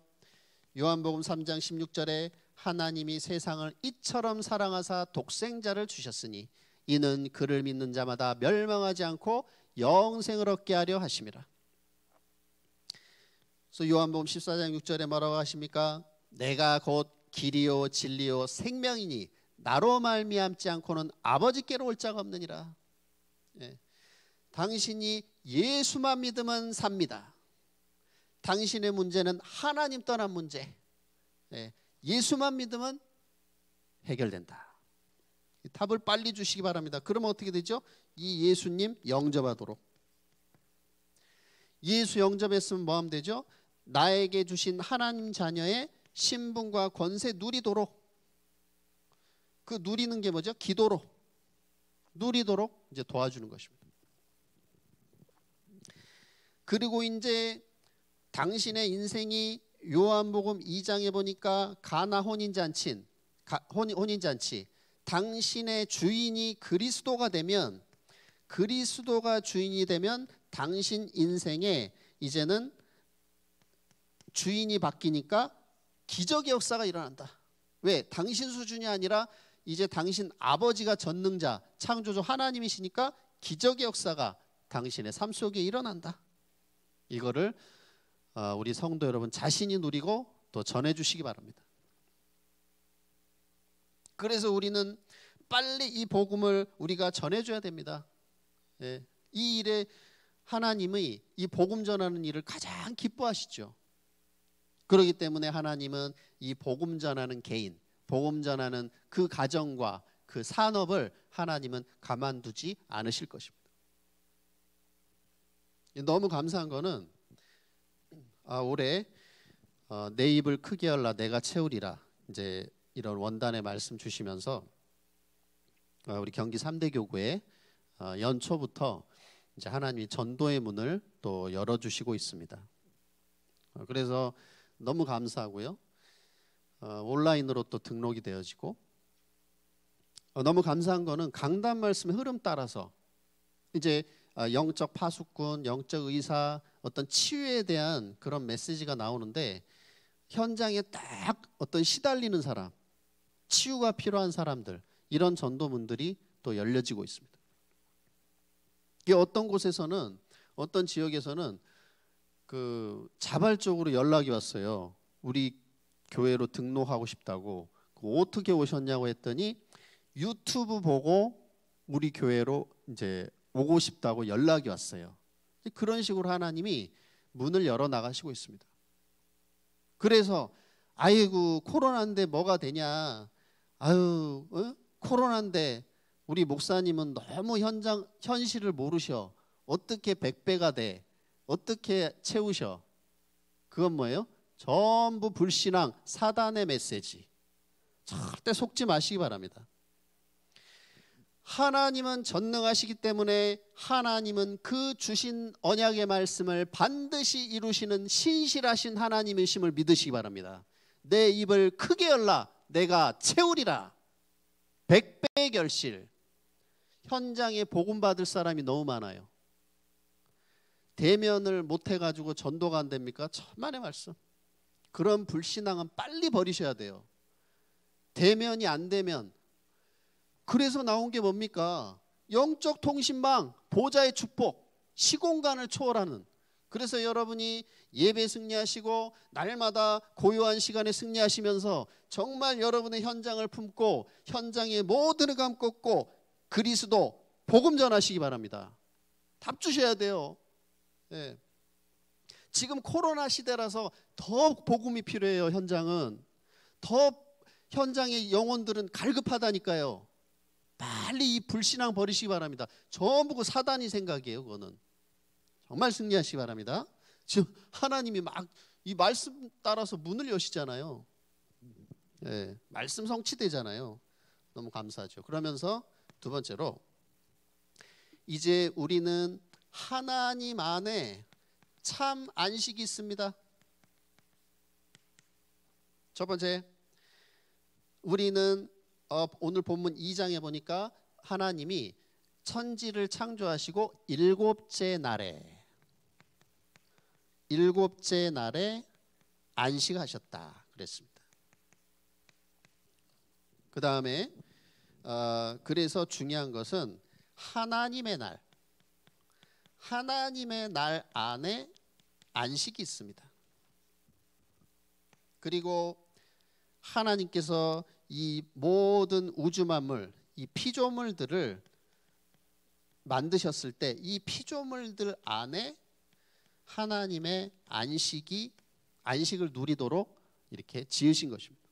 요한복음 3장 16절에 하나님이 세상을 이처럼 사랑하사 독생자를 주셨으니 이는 그를 믿는 자마다 멸망하지 않고 영생을 얻게 하려 하심이라. 그래서 요한복음 14장 6절에 뭐라고 하십니까? 내가 곧 길이요 진리요 생명이니 나로 말미암지 않고는 아버지께로 올 자가 없느니라. 예. 당신이 예수만 믿으면 삽니다. 당신의 문제는 하나님 떠난 문제. 예. 예수만 믿으면 해결된다. 답을 빨리 주시기 바랍니다. 그러면 어떻게 되죠? 이 예수님 영접하도록. 예수 영접했으면 뭐하면 되죠? 나에게 주신 하나님 자녀의 신분과 권세 누리도록. 그 누리는 게 뭐죠? 기도로. 누리도록 이제 도와주는 것입니다. 그리고 이제 당신의 인생이 요한복음 2장에 보니까 가나 혼인잔치, 혼인잔치, 당신의 주인이 그리스도가 되면 그리스도가 주인이 되면 당신 인생에 이제는 주인이 바뀌니까 기적의 역사가 일어난다. 왜? 당신 수준이 아니라 이제 당신 아버지가 전능자, 창조주 하나님이시니까 기적의 역사가 당신의 삶 속에 일어난다. 이거를 어, 우리 성도 여러분 자신이 누리고 또 전해 주시기 바랍니다. 그래서 우리는 빨리 이 복음을 우리가 전해 줘야 됩니다. 예, 이 일에 하나님의 이 복음 전하는 일을 가장 기뻐하시죠. 그러기 때문에 하나님은 이 복음 전하는 개인, 복음 전하는 그 가정과 그 산업을 하나님은 가만두지 않으실 것입니다. 너무 감사한 거는 아, 올해 어, 내 입을 크게 열라 내가 채우리라 이제 이런 원단의 말씀 주시면서 어, 우리 경기 3대 교구에 어, 연초부터 이제 하나님이 전도의 문을 또 열어 주시고 있습니다. 어, 그래서 너무 감사하고요. 어, 온라인으로 또 등록이 되어지고 어, 너무 감사한 거는 강단 말씀의 흐름 따라서 이제 아, 영적 파수꾼, 영적 의사, 어떤 치유에 대한 그런 메시지가 나오는데 현장에 딱 어떤 시달리는 사람, 치유가 필요한 사람들 이런 전도문들이 또 열려지고 있습니다. 이게 어떤 곳에서는 어떤 지역에서는 그 자발적으로 연락이 왔어요. 우리 교회로 등록하고 싶다고 어떻게 오셨냐고 했더니 유튜브 보고 우리 교회로 이제 오고 싶다고 연락이 왔어요. 그런 식으로 하나님이 문을 열어 나가시고 있습니다. 그래서 아이고 코로나인데 뭐가 되냐? 아유 어? 코로나인데 우리 목사님은 너무 현장 현실을 모르셔. 어떻게 백배가 돼? 어떻게 채우셔? 그건 뭐예요? 전부 불신앙 사단의 메시지. 절대 속지 마시기 바랍니다. 하나님은 전능하시기 때문에 하나님은 그 주신 언약의 말씀을 반드시 이루시는 신실하신 하나님이심을 믿으시기 바랍니다. 내 입을 크게 열라 내가 채우리라. 백배 결실. 현장에 복음 받을 사람이 너무 많아요. 대면을 못 해가지고 전도가 안 됩니까? 천만의 말씀. 그런 불신앙은 빨리 버리셔야 돼요. 대면이 안 되면 그래서 나온 게 뭡니까? 영적 통신망, 보좌의 축복, 시공간을 초월하는. 그래서 여러분이 예배 승리하시고 날마다 고요한 시간에 승리하시면서 정말 여러분의 현장을 품고 현장의 모든 감꺾고 그리스도 복음 전하시기 바랍니다. 답 주셔야 돼요. 네. 지금 코로나 시대라서 더 복음이 필요해요. 현장은 더 현장의 영혼들은 갈급하다니까요. 빨리 이 불신앙 버리시기 바랍니다. 전부 그 사단이 생각이에요, 그거는. 정말 승리하시기 바랍니다. 지금 하나님이 막 이 말씀 따라서 문을 여시잖아요. 예, 말씀 성취되잖아요. 너무 감사하죠. 그러면서 두 번째로 이제 우리는 하나님 안에 참 안식이 있습니다. 첫 번째, 우리는 어, 오늘 본문 2장에 보니까 하나님이 천지를 창조하시고 일곱째 날에 일곱째 날에 안식하셨다 그랬습니다. 그 다음에 어, 그래서 중요한 것은 하나님의 날, 하나님의 날 안에 안식이 있습니다. 그리고 하나님께서 이 모든 우주 만물, 이 피조물들을 만드셨을 때 이 피조물들 안에 하나님의 안식이 안식을 누리도록 이렇게 지으신 것입니다.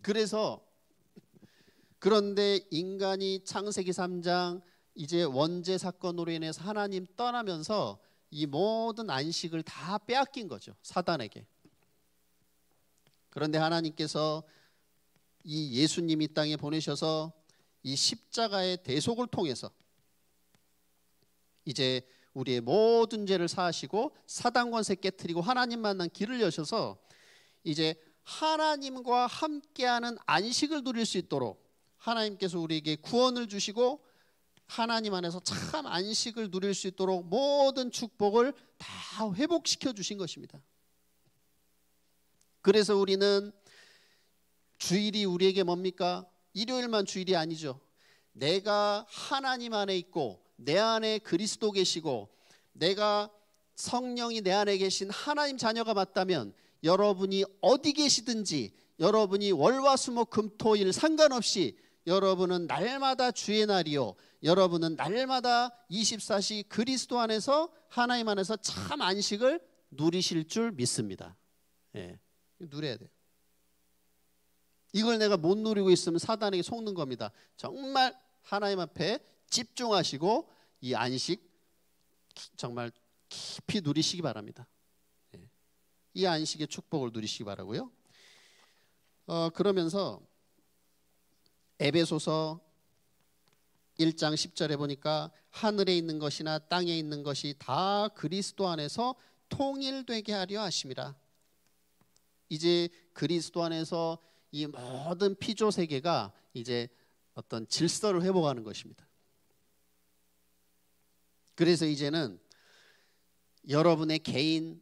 그래서 그런데 인간이 창세기 3장 이제 원죄 사건으로 인해서 하나님 떠나면서 이 모든 안식을 다 빼앗긴 거죠. 사단에게. 그런데 하나님께서 이 예수님이 땅에 보내셔서 이 십자가의 대속을 통해서 이제 우리의 모든 죄를 사하시고 사단 권세 깨뜨리고 하나님 만난 길을 여셔서 이제 하나님과 함께하는 안식을 누릴 수 있도록 하나님께서 우리에게 구원을 주시고 하나님 안에서 참 안식을 누릴 수 있도록 모든 축복을 다 회복시켜 주신 것입니다. 그래서 우리는 주일이 우리에게 뭡니까? 일요일만 주일이 아니죠. 내가 하나님 안에 있고 내 안에 그리스도 계시고 내가 성령이 내 안에 계신 하나님 자녀가 맞다면 여러분이 어디 계시든지 여러분이 월화수목금토일 상관없이 여러분은 날마다 주의 날이요 여러분은 날마다 24시 그리스도 안에서 하나님 안에서 참 안식을 누리실 줄 믿습니다. 예. 누려야 돼요. 이걸 내가 못 누리고 있으면 사단에게 속는 겁니다. 정말 하나님 앞에 집중하시고 이 안식 정말 깊이 누리시기 바랍니다. 예. 이 안식의 축복을 누리시기 바라고요. 어, 그러면서 에베소서 1장 10절에 보니까 하늘에 있는 것이나 땅에 있는 것이 다 그리스도 안에서 통일되게 하려 하심이라. 이제 그리스도 안에서 이 모든 피조 세계가 이제 어떤 질서를 회복하는 것입니다. 그래서 이제는 여러분의 개인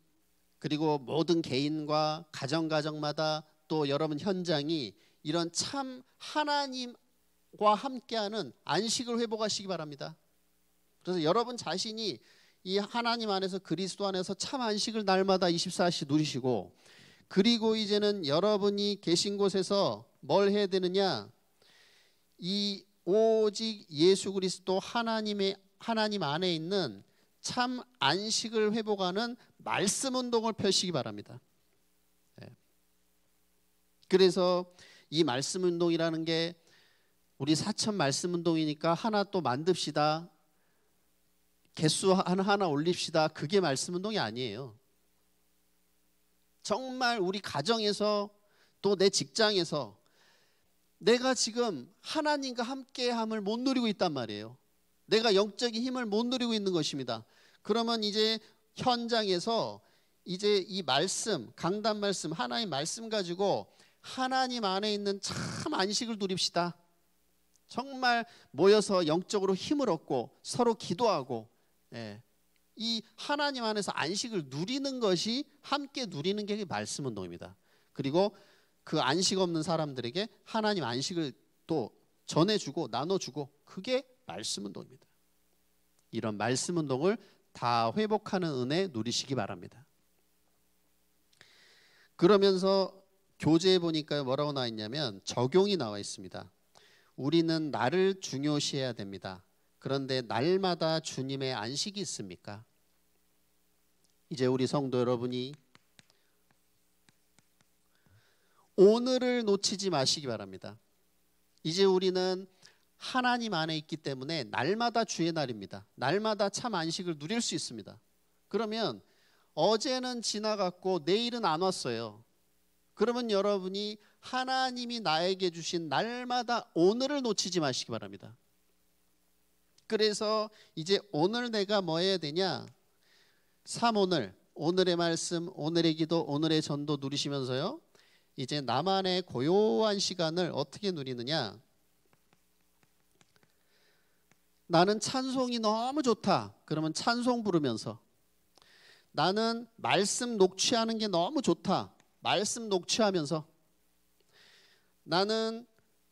그리고 모든 개인과 가정 가정마다 또 여러분 현장이 이런 참 하나님과 함께하는 안식을 회복하시기 바랍니다. 그래서 여러분 자신이 이 하나님 안에서 그리스도 안에서 참 안식을 날마다 24시 누리시고 그리고 이제는 여러분이 계신 곳에서 뭘 해야 되느냐? 이 오직 예수 그리스도 하나님의 하나님 안에 있는 참 안식을 회복하는 말씀 운동을 펼치기 바랍니다. 예. 그래서 이 말씀 운동이라는 게 우리 사천 말씀 운동이니까 하나 또 만듭시다. 개수 하나 하나 올립시다. 그게 말씀 운동이 아니에요. 정말 우리 가정에서 또 내 직장에서 내가 지금 하나님과 함께함을 못 누리고 있단 말이에요. 내가 영적인 힘을 못 누리고 있는 것입니다. 그러면 이제 현장에서 이제 이 말씀, 강단 말씀, 하나님 말씀 가지고 하나님 안에 있는 참 안식을 누립시다. 정말 모여서 영적으로 힘을 얻고 서로 기도하고 예, 이 하나님 안에서 안식을 누리는 것이 함께 누리는 게 말씀 운동입니다. 그리고 그 안식 없는 사람들에게 하나님 안식을 또 전해주고 나눠주고 그게 말씀 운동입니다. 이런 말씀 운동을 다 회복하는 은혜 누리시기 바랍니다. 그러면서 교재에 보니까 뭐라고 나와 있냐면 적용이 나와 있습니다. 우리는 나를 중요시해야 됩니다. 그런데 날마다 주님의 안식이 있습니까? 이제 우리 성도 여러분이 오늘을 놓치지 마시기 바랍니다. 이제 우리는 하나님 안에 있기 때문에 날마다 주의 날입니다. 날마다 참 안식을 누릴 수 있습니다. 그러면 어제는 지나갔고 내일은 안 왔어요. 그러면 여러분이 하나님이 나에게 주신 날마다 오늘을 놓치지 마시기 바랍니다. 그래서 이제 오늘 내가 뭐 해야 되냐? 3오늘, 오늘의 말씀, 오늘의 기도, 오늘의 전도 누리시면서요. 이제 나만의 고요한 시간을 어떻게 누리느냐? 나는 찬송이 너무 좋다. 그러면 찬송 부르면서 나는 말씀 녹취하는 게 너무 좋다. 말씀 녹취하면서 나는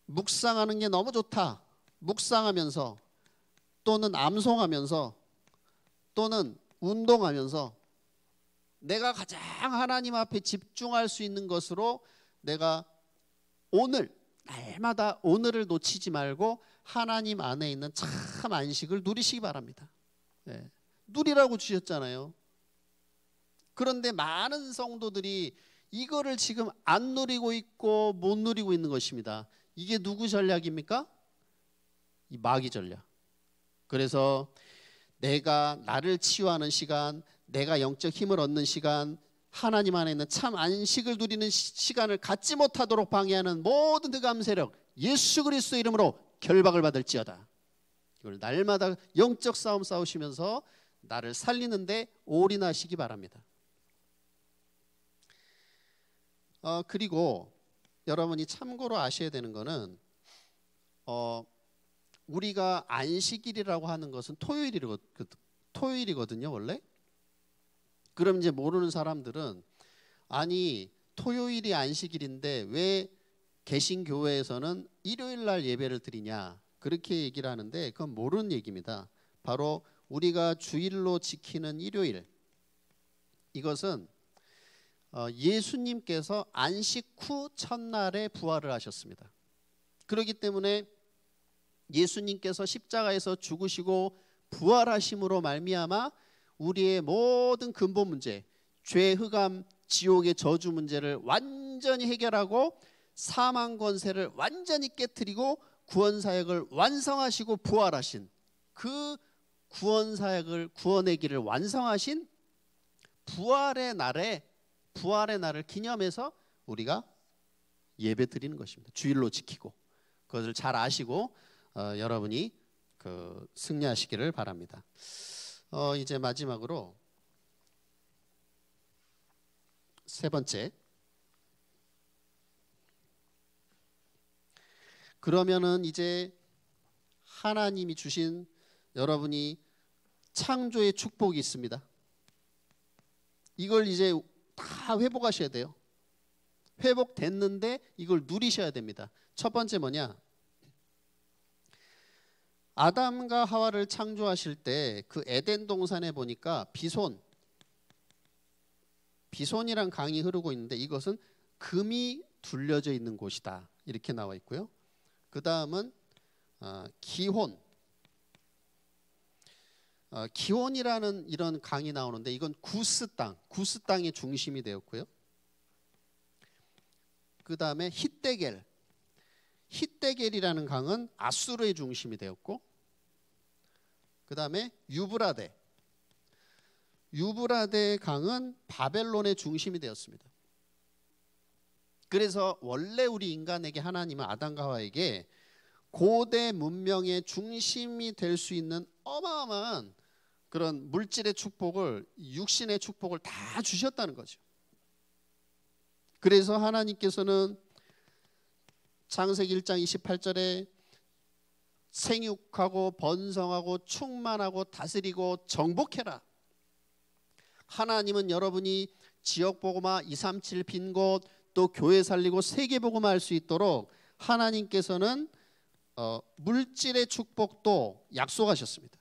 묵상하는 게 너무 좋다. 묵상하면서 또는 암송하면서 또는 운동하면서 내가 가장 하나님 앞에 집중할 수 있는 것으로 내가 오늘 날마다 오늘을 놓치지 말고 하나님 안에 있는 참 안식을 누리시기 바랍니다. 네. 누리라고 주셨잖아요. 그런데 많은 성도들이 이거를 지금 안 누리고 있고 못 누리고 있는 것입니다. 이게 누구 전략입니까? 이 마귀 전략. 그래서 내가 나를 치유하는 시간, 내가 영적 힘을 얻는 시간, 하나님 안에 있는 참 안식을 누리는 시간을 갖지 못하도록 방해하는 모든 흑암 그 세력 예수 그리스도 이름으로 결박을 받을지어다. 이걸 날마다 영적 싸움 싸우시면서 나를 살리는데 올인하시기 바랍니다. 어, 그리고 여러분이 참고로 아셔야 되는 것은 어, 우리가 안식일이라고 하는 것은 토요일이거, 그 든요 원래. 그럼 이제 모르는 사람들은 아니 토요일이 안식일인데 왜 개신교회에서는 일요일 날 예배를 드리냐 그렇게 얘기를 하는데 그건 모르는 얘기입니다. 바로 우리가 주일로 지키는 일요일 이것은 어, 예수님께서 안식 후 첫날에 부활을 하셨습니다. 그렇기 때문에 예수님께서 십자가에서 죽으시고 부활하심으로 말미암아 우리의 모든 근본 문제, 죄 흑암, 지옥의 저주 문제를 완전히 해결하고 사망 권세를 완전히 깨뜨리고 구원 사역을 완성하시고 부활하신 그 구원 사역을 구원의 길을 완성하신 부활의 날에 부활의 날을 기념해서 우리가 예배 드리는 것입니다. 주일로 지키고 그것을 잘 아시고 어, 여러분이 그 승리하시기를 바랍니다. 어, 이제 마지막으로 세 번째. 그러면은 이제 하나님이 주신 여러분이 창조의 축복이 있습니다. 이걸 이제 다 회복하셔야 돼요. 회복됐는데 이걸 누리셔야 됩니다. 첫 번째 뭐냐? 아담과 하와를 창조하실 때 그 에덴 동산에 보니까 비손 비손이란 강이 흐르고 있는데 이것은 금이 둘려져 있는 곳이다 이렇게 나와 있고요. 그 다음은 어, 기혼 어, 기혼이라는 이런 강이 나오는데 이건 구스 땅 구스 땅의 중심이 되었고요. 그 다음에 히데겔 히데겔이라는 강은 아수르의 중심이 되었고 그 다음에 유브라데 유브라데 강은 바벨론의 중심이 되었습니다. 그래서 원래 우리 인간에게 하나님은 아담과 하와에게 고대 문명의 중심이 될 수 있는 어마어마한 그런 물질의 축복을 육신의 축복을 다 주셨다는 거죠. 그래서 하나님께서는 창세기 1장 28절에 생육하고 번성하고 충만하고 다스리고 정복해라. 하나님은 여러분이 지역 보고마 237 빈 곳 또 교회 살리고 세계 보고마 할수 있도록 하나님께서는 어, 물질의 축복도 약속하셨습니다.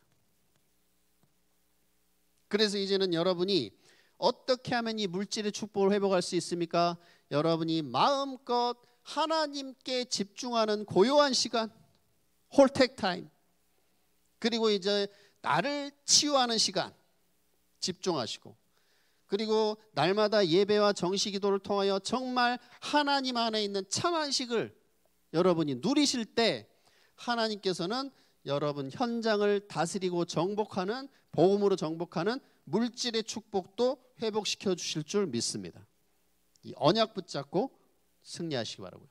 그래서 이제는 여러분이 어떻게 하면 이 물질의 축복을 회복할 수 있습니까? 여러분이 마음껏 하나님께 집중하는 고요한 시간, 홀텍 타임. 그리고 이제 나를 치유하는 시간 집중하시고 그리고 날마다 예배와 정식 기도를 통하여 정말 하나님 안에 있는 참 안식을 여러분이 누리실 때 하나님께서는 여러분 현장을 다스리고 정복하는 복음으로 정복하는 물질의 축복도 회복시켜 주실 줄 믿습니다. 이 언약 붙잡고 승리하시기 바라고요.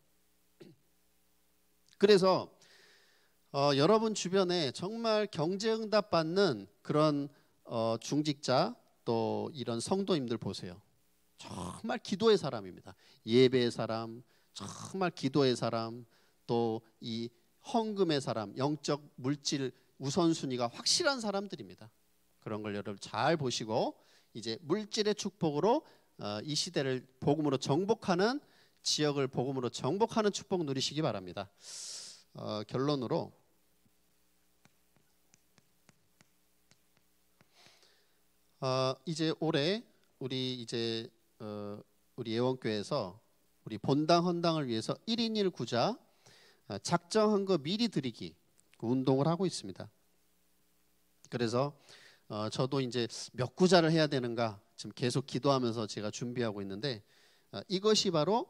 그래서 어, 여러분 주변에 정말 경제 응답 받는 그런 어, 중직자 또 이런 성도님들 보세요. 정말 기도의 사람입니다. 예배의 사람, 정말 기도의 사람, 또 이 헌금의 사람, 영적 물질 우선순위가 확실한 사람들입니다. 그런 걸 여러분 잘 보시고 이제 물질의 축복으로 어, 이 시대를 복음으로 정복하는 지역을 복음으로 정복하는 축복 누리시기 바랍니다. 어, 결론으로 어, 이제 올해 우리 이제 어, 우리 예원교회에서 우리 본당 헌당을 위해서 1인 1 구자 어, 작정한 거 미리 드리기 그 운동을 하고 있습니다. 그래서 어, 저도 이제 몇 구자를 해야 되는가 지금 계속 기도하면서 제가 준비하고 있는데 어, 이것이 바로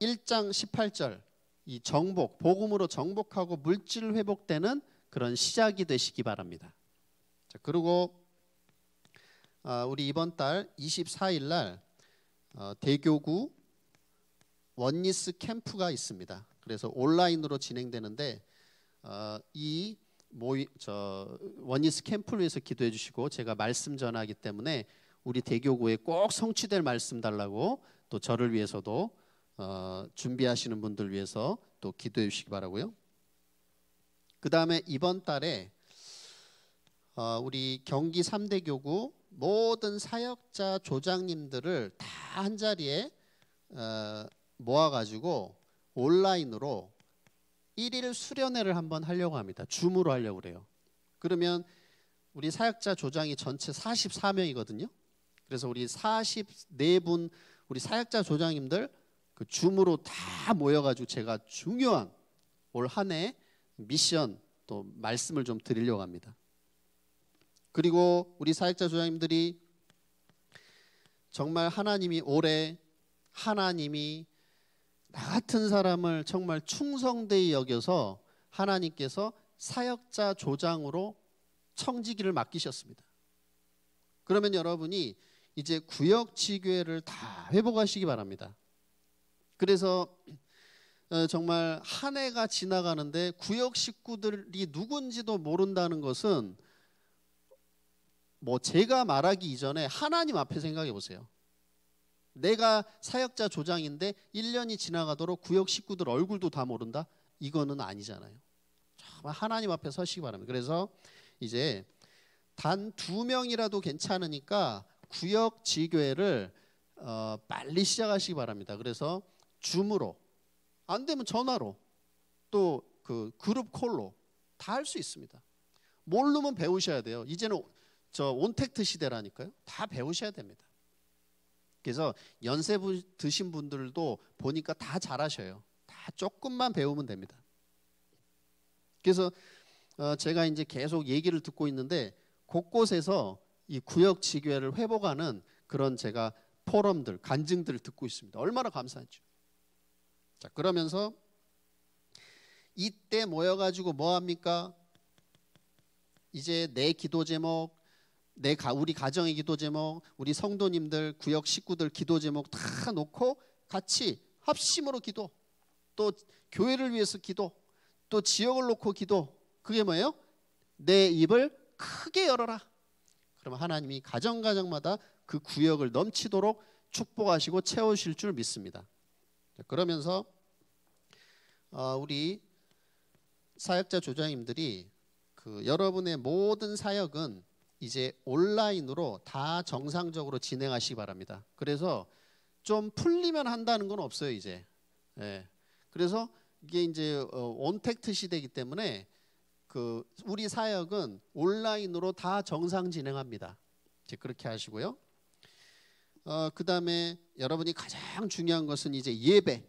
1장 어, 18절 이 정복 복음으로 정복하고 물질 회복되는 그런 시작이 되시기 바랍니다. 자, 그리고 어, 우리 이번 달 24일 날 어, 대교구 원니스 캠프가 있습니다. 그래서 온라인으로 진행되는데 이 모이 저 원니스 캠프를 위해서 기도해 주시고 제가 말씀 전하기 때문에 우리 대교구에 꼭 성취될 말씀 달라고 또 저를 위해서도 어, 준비하시는 분들 위해서 또 기도해 주시기 바라고요. 그 다음에 이번 달에 어, 우리 경기 3대 교구 모든 사역자 조장님들을 다 한 자리에 어, 모아가지고 온라인으로 1일 수련회를 한번 하려고 합니다. 줌으로 하려고 그래요. 그러면 우리 사역자 조장이 전체 44명이거든요. 그래서 우리 44분 우리 사역자 조장님들 그 줌으로 다 모여가지고 제가 중요한 올한해 미션 또 말씀을 좀 드리려고 합니다. 그리고 우리 사역자 조장님들이 정말 하나님이 올해 하나님이 나 같은 사람을 정말 충성되이 여겨서 하나님께서 사역자 조장으로 청지기를 맡기셨습니다. 그러면 여러분이 이제 구역 지교회를 다 회복하시기 바랍니다. 그래서 어, 정말 한 해가 지나가는데 구역 식구들이 누군지도 모른다는 것은 뭐 제가 말하기 이전에 하나님 앞에 생각해 보세요. 내가 사역자 조장인데 1년이 지나가도록 구역 식구들 얼굴도 다 모른다? 이거는 아니잖아요. 정말 하나님 앞에 서시기 바랍니다. 그래서 이제 단 두 명이라도 괜찮으니까 구역 지교회를 어, 빨리 시작하시기 바랍니다. 그래서 줌으로 안 되면 전화로 또 그 그룹 콜로 다 할 수 있습니다. 모르면 배우셔야 돼요. 이제는 저 온택트 시대라니까요. 다 배우셔야 됩니다. 그래서 연세 드신 분들도 보니까 다 잘하셔요. 다 조금만 배우면 됩니다. 그래서 어, 제가 이제 계속 얘기를 듣고 있는데 곳곳에서 이 구역 지교회를 회복하는 그런 제가 포럼들, 간증들을 듣고 있습니다. 얼마나 감사하죠. 자, 그러면서 이때 모여가지고 뭐합니까? 이제 내 기도 제목, 내 가, 우리 가정의 기도 제목, 우리 성도님들, 구역 식구들 기도 제목 다 놓고 같이 합심으로 기도, 또 교회를 위해서 기도, 또 지역을 놓고 기도. 그게 뭐예요? 내 입을 크게 열어라. 그러면 하나님이 가정 가정마다 그 구역을 넘치도록 축복하시고 채우실 줄 믿습니다. 그러면서 어, 우리 사역자 조장님들이 그 여러분의 모든 사역은 이제 온라인으로 다 정상적으로 진행하시기 바랍니다. 그래서 좀 풀리면 한다는 건 없어요 이제. 예. 그래서 이게 이제 온택트 어, 시대이기 때문에 그 우리 사역은 온라인으로 다 정상 진행합니다. 이제 그렇게 하시고요. 어, 그 다음에 여러분이 가장 중요한 것은 이제 예배.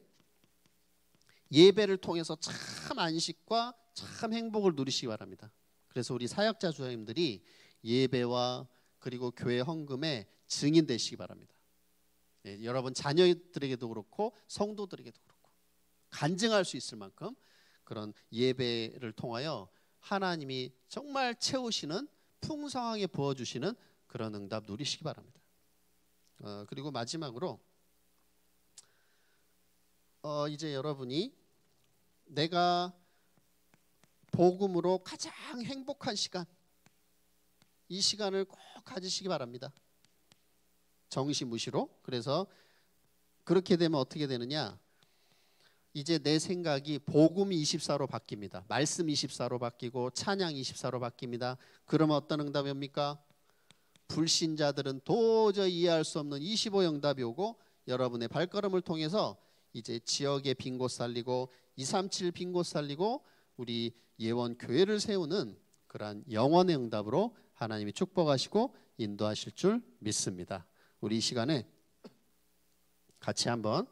예배를 통해서 참 안식과 참 행복을 누리시기 바랍니다. 그래서 우리 사역자 주님들이 예배와 그리고 교회 헌금에 증인 되시기 바랍니다. 예, 여러분 자녀들에게도 그렇고 성도들에게도 그렇고 간증할 수 있을 만큼 그런 예배를 통하여 하나님이 정말 채우시는 풍성하게 부어주시는 그런 응답 누리시기 바랍니다. 어, 그리고 마지막으로 어, 이제 여러분이 내가 복음으로 가장 행복한 시간 이 시간을 꼭 가지시기 바랍니다. 정시무시로 그래서 그렇게 되면 어떻게 되느냐 이제 내 생각이 복음 24로 바뀝니다. 말씀 24로 바뀌고 찬양 24로 바뀝니다. 그러면 어떤 응답이 옵니까? 불신자들은 도저히 이해할 수 없는 25영답이 오고 여러분의 발걸음을 통해서 이제 지역의 빈 곳 살리고 237 빈 곳 살리고 우리 예원 교회를 세우는 그러한 영원의 응답으로 하나님이 축복하시고 인도하실 줄 믿습니다. 우리 이 시간에 같이 한번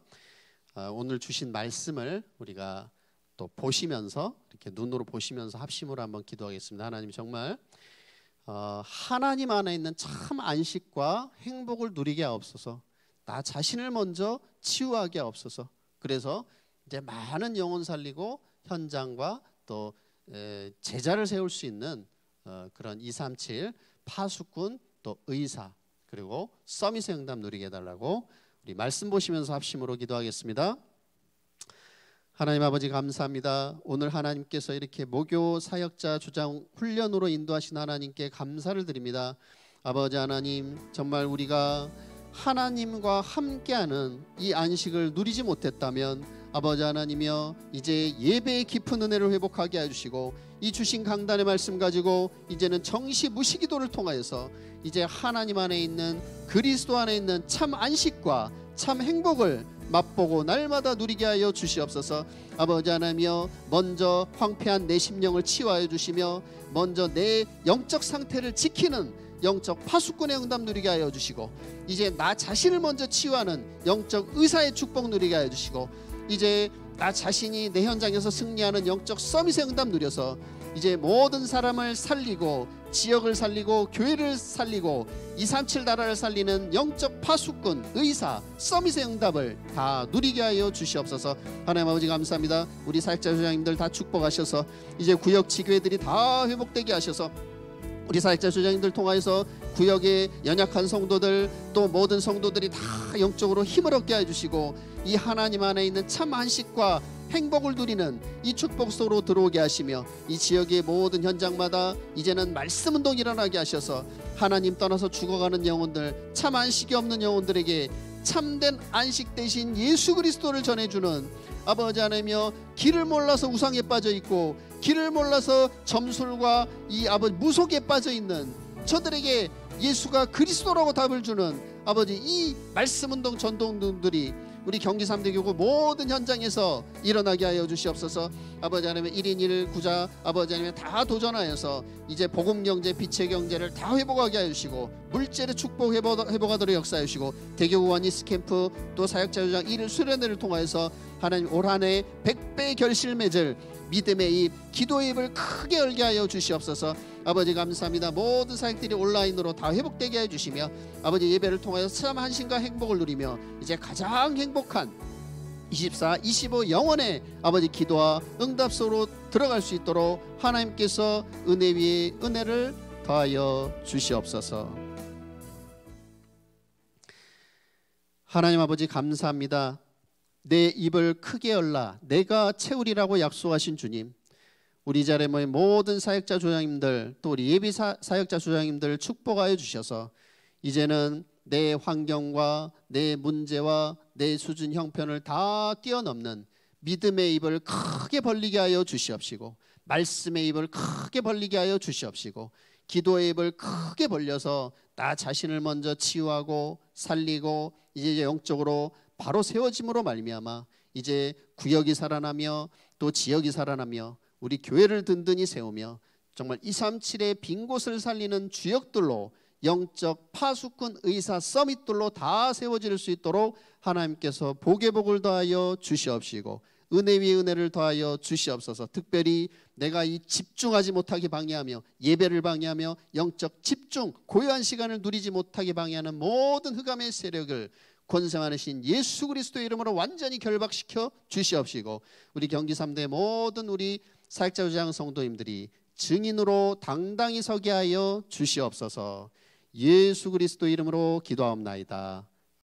어, 오늘 주신 말씀을 우리가 또 보시면서 이렇게 눈으로 보시면서 합심으로 한번 기도하겠습니다. 하나님 정말 어, 하나님 안에 있는 참 안식과 행복을 누리게 하옵소서. 나 자신을 먼저 치유하게 하옵소서. 그래서 이제 많은 영혼 살리고 현장과 또 제자를 세울 수 있는 어, 그런 237 파수꾼 또 의사 그리고 서밋의 응답 누리게 해달라고 우리 말씀 보시면서 합심으로 기도하겠습니다. 하나님 아버지 감사합니다. 오늘 하나님께서 이렇게 목요 사역자 주장 훈련으로 인도하신 하나님께 감사를 드립니다. 아버지 하나님 정말 우리가 하나님과 함께하는 이 안식을 누리지 못했다면 아버지 하나님이여 이제 예배의 깊은 은혜를 회복하게 해주시고 이 주신 강단의 말씀 가지고 이제는 정시 무시기도를 통하여서 이제 하나님 안에 있는 그리스도 안에 있는 참 안식과 참 행복을 맛보고 날마다 누리게 하여 주시옵소서. 아버지 하나님여 먼저 황폐한 내 심령을 치유하여 주시며 먼저 내 영적 상태를 지키는 영적 파수꾼의 응답 누리게 하여 주시고 이제 나 자신을 먼저 치유하는 영적 의사의 축복 누리게 하여 주시고 이제 나 자신이 내 현장에서 승리하는 영적 서밋의 응답 누려서 이제 모든 사람을 살리고 지역을 살리고 교회를 살리고 237 나라를 살리는 영적 파수꾼, 의사, 서밋의 응답을 다 누리게 하여 주시옵소서. 하나님 아버지 감사합니다. 우리 사역자 소장님들 다 축복하셔서 이제 구역 지교회들이 다 회복되게 하셔서 우리 사역자 소장님들 통하여서 구역의 연약한 성도들 또 모든 성도들이 다 영적으로 힘을 얻게 해주시고 이 하나님 안에 있는 참 안식과 행복을 누리는 이 축복 속으로 들어오게 하시며 이 지역의 모든 현장마다 이제는 말씀 운동 일어나게 하셔서 하나님 떠나서 죽어가는 영혼들 참 안식이 없는 영혼들에게 참된 안식 대신 예수 그리스도를 전해주는 아버지 하나님여 길을 몰라서 우상에 빠져 있고 길을 몰라서 점술과 이 아버지 무속에 빠져 있는 저들에게 예수가 그리스도라고 답을 주는 아버지 이 말씀 운동 전동 등들이 우리 경기 3대 교구 모든 현장에서 일어나게 하여 주시옵소서 아버지 하나님의 1인 1 구자 아버지 하나님다 도전하여서 이제 복음 경제 빛의 경제를 다 회복하게 하여 주시고 물질의 축복 회복, 회복하도록 역사해 주시고 대교구 원이스 캠프 또 사역자유장 1일 수련회를 통하여서 하나님 올 한해 100배 결실 맺을 믿음의 입 기도의 입을 크게 열게 하여 주시옵소서 아버지 감사합니다. 모든 사역들이 온라인으로 다 회복되게 해주시며 아버지 예배를 통하여 참 한신과 행복을 누리며 이제 가장 행복한 24, 25 영원의 아버지 기도와 응답 속로 들어갈 수 있도록 하나님께서 은혜 위에 은혜를 더하여 주시옵소서. 하나님 아버지 감사합니다. 내 입을 크게 열라 내가 채우리라고 약속하신 주님. 우리 자리에 모인 모든 사역자 조장님들 또 우리 예비 사, 사역자 조장님들 축복하여 주셔서 이제는 내 환경과 내 문제와 내 수준 형편을 다 뛰어넘는 믿음의 입을 크게 벌리게 하여 주시옵시고 말씀의 입을 크게 벌리게 하여 주시옵시고 기도의 입을 크게 벌려서 나 자신을 먼저 치유하고 살리고 이제 영적으로 바로 세워짐으로 말미암아 이제 구역이 살아나며 또 지역이 살아나며 우리 교회를 든든히 세우며 정말 237의 빈 곳을 살리는 주역들로 영적 파수꾼 의사 서밋들로 다 세워질 수 있도록 하나님께서 복의 복을 더하여 주시옵시고 은혜 위 은혜를 더하여 주시옵소서. 특별히 내가 이 집중하지 못하게 방해하며 예배를 방해하며 영적 집중 고요한 시간을 누리지 못하게 방해하는 모든 흑암의 세력을 권세하신 예수 그리스도의 이름으로 완전히 결박시켜 주시옵시고 우리 경기 3대 모든 우리 사자 우장 성도님들이 증인으로 당당히 서게 하여 주시옵소서. 예수 그리스도 이름으로 기도하옵나이다.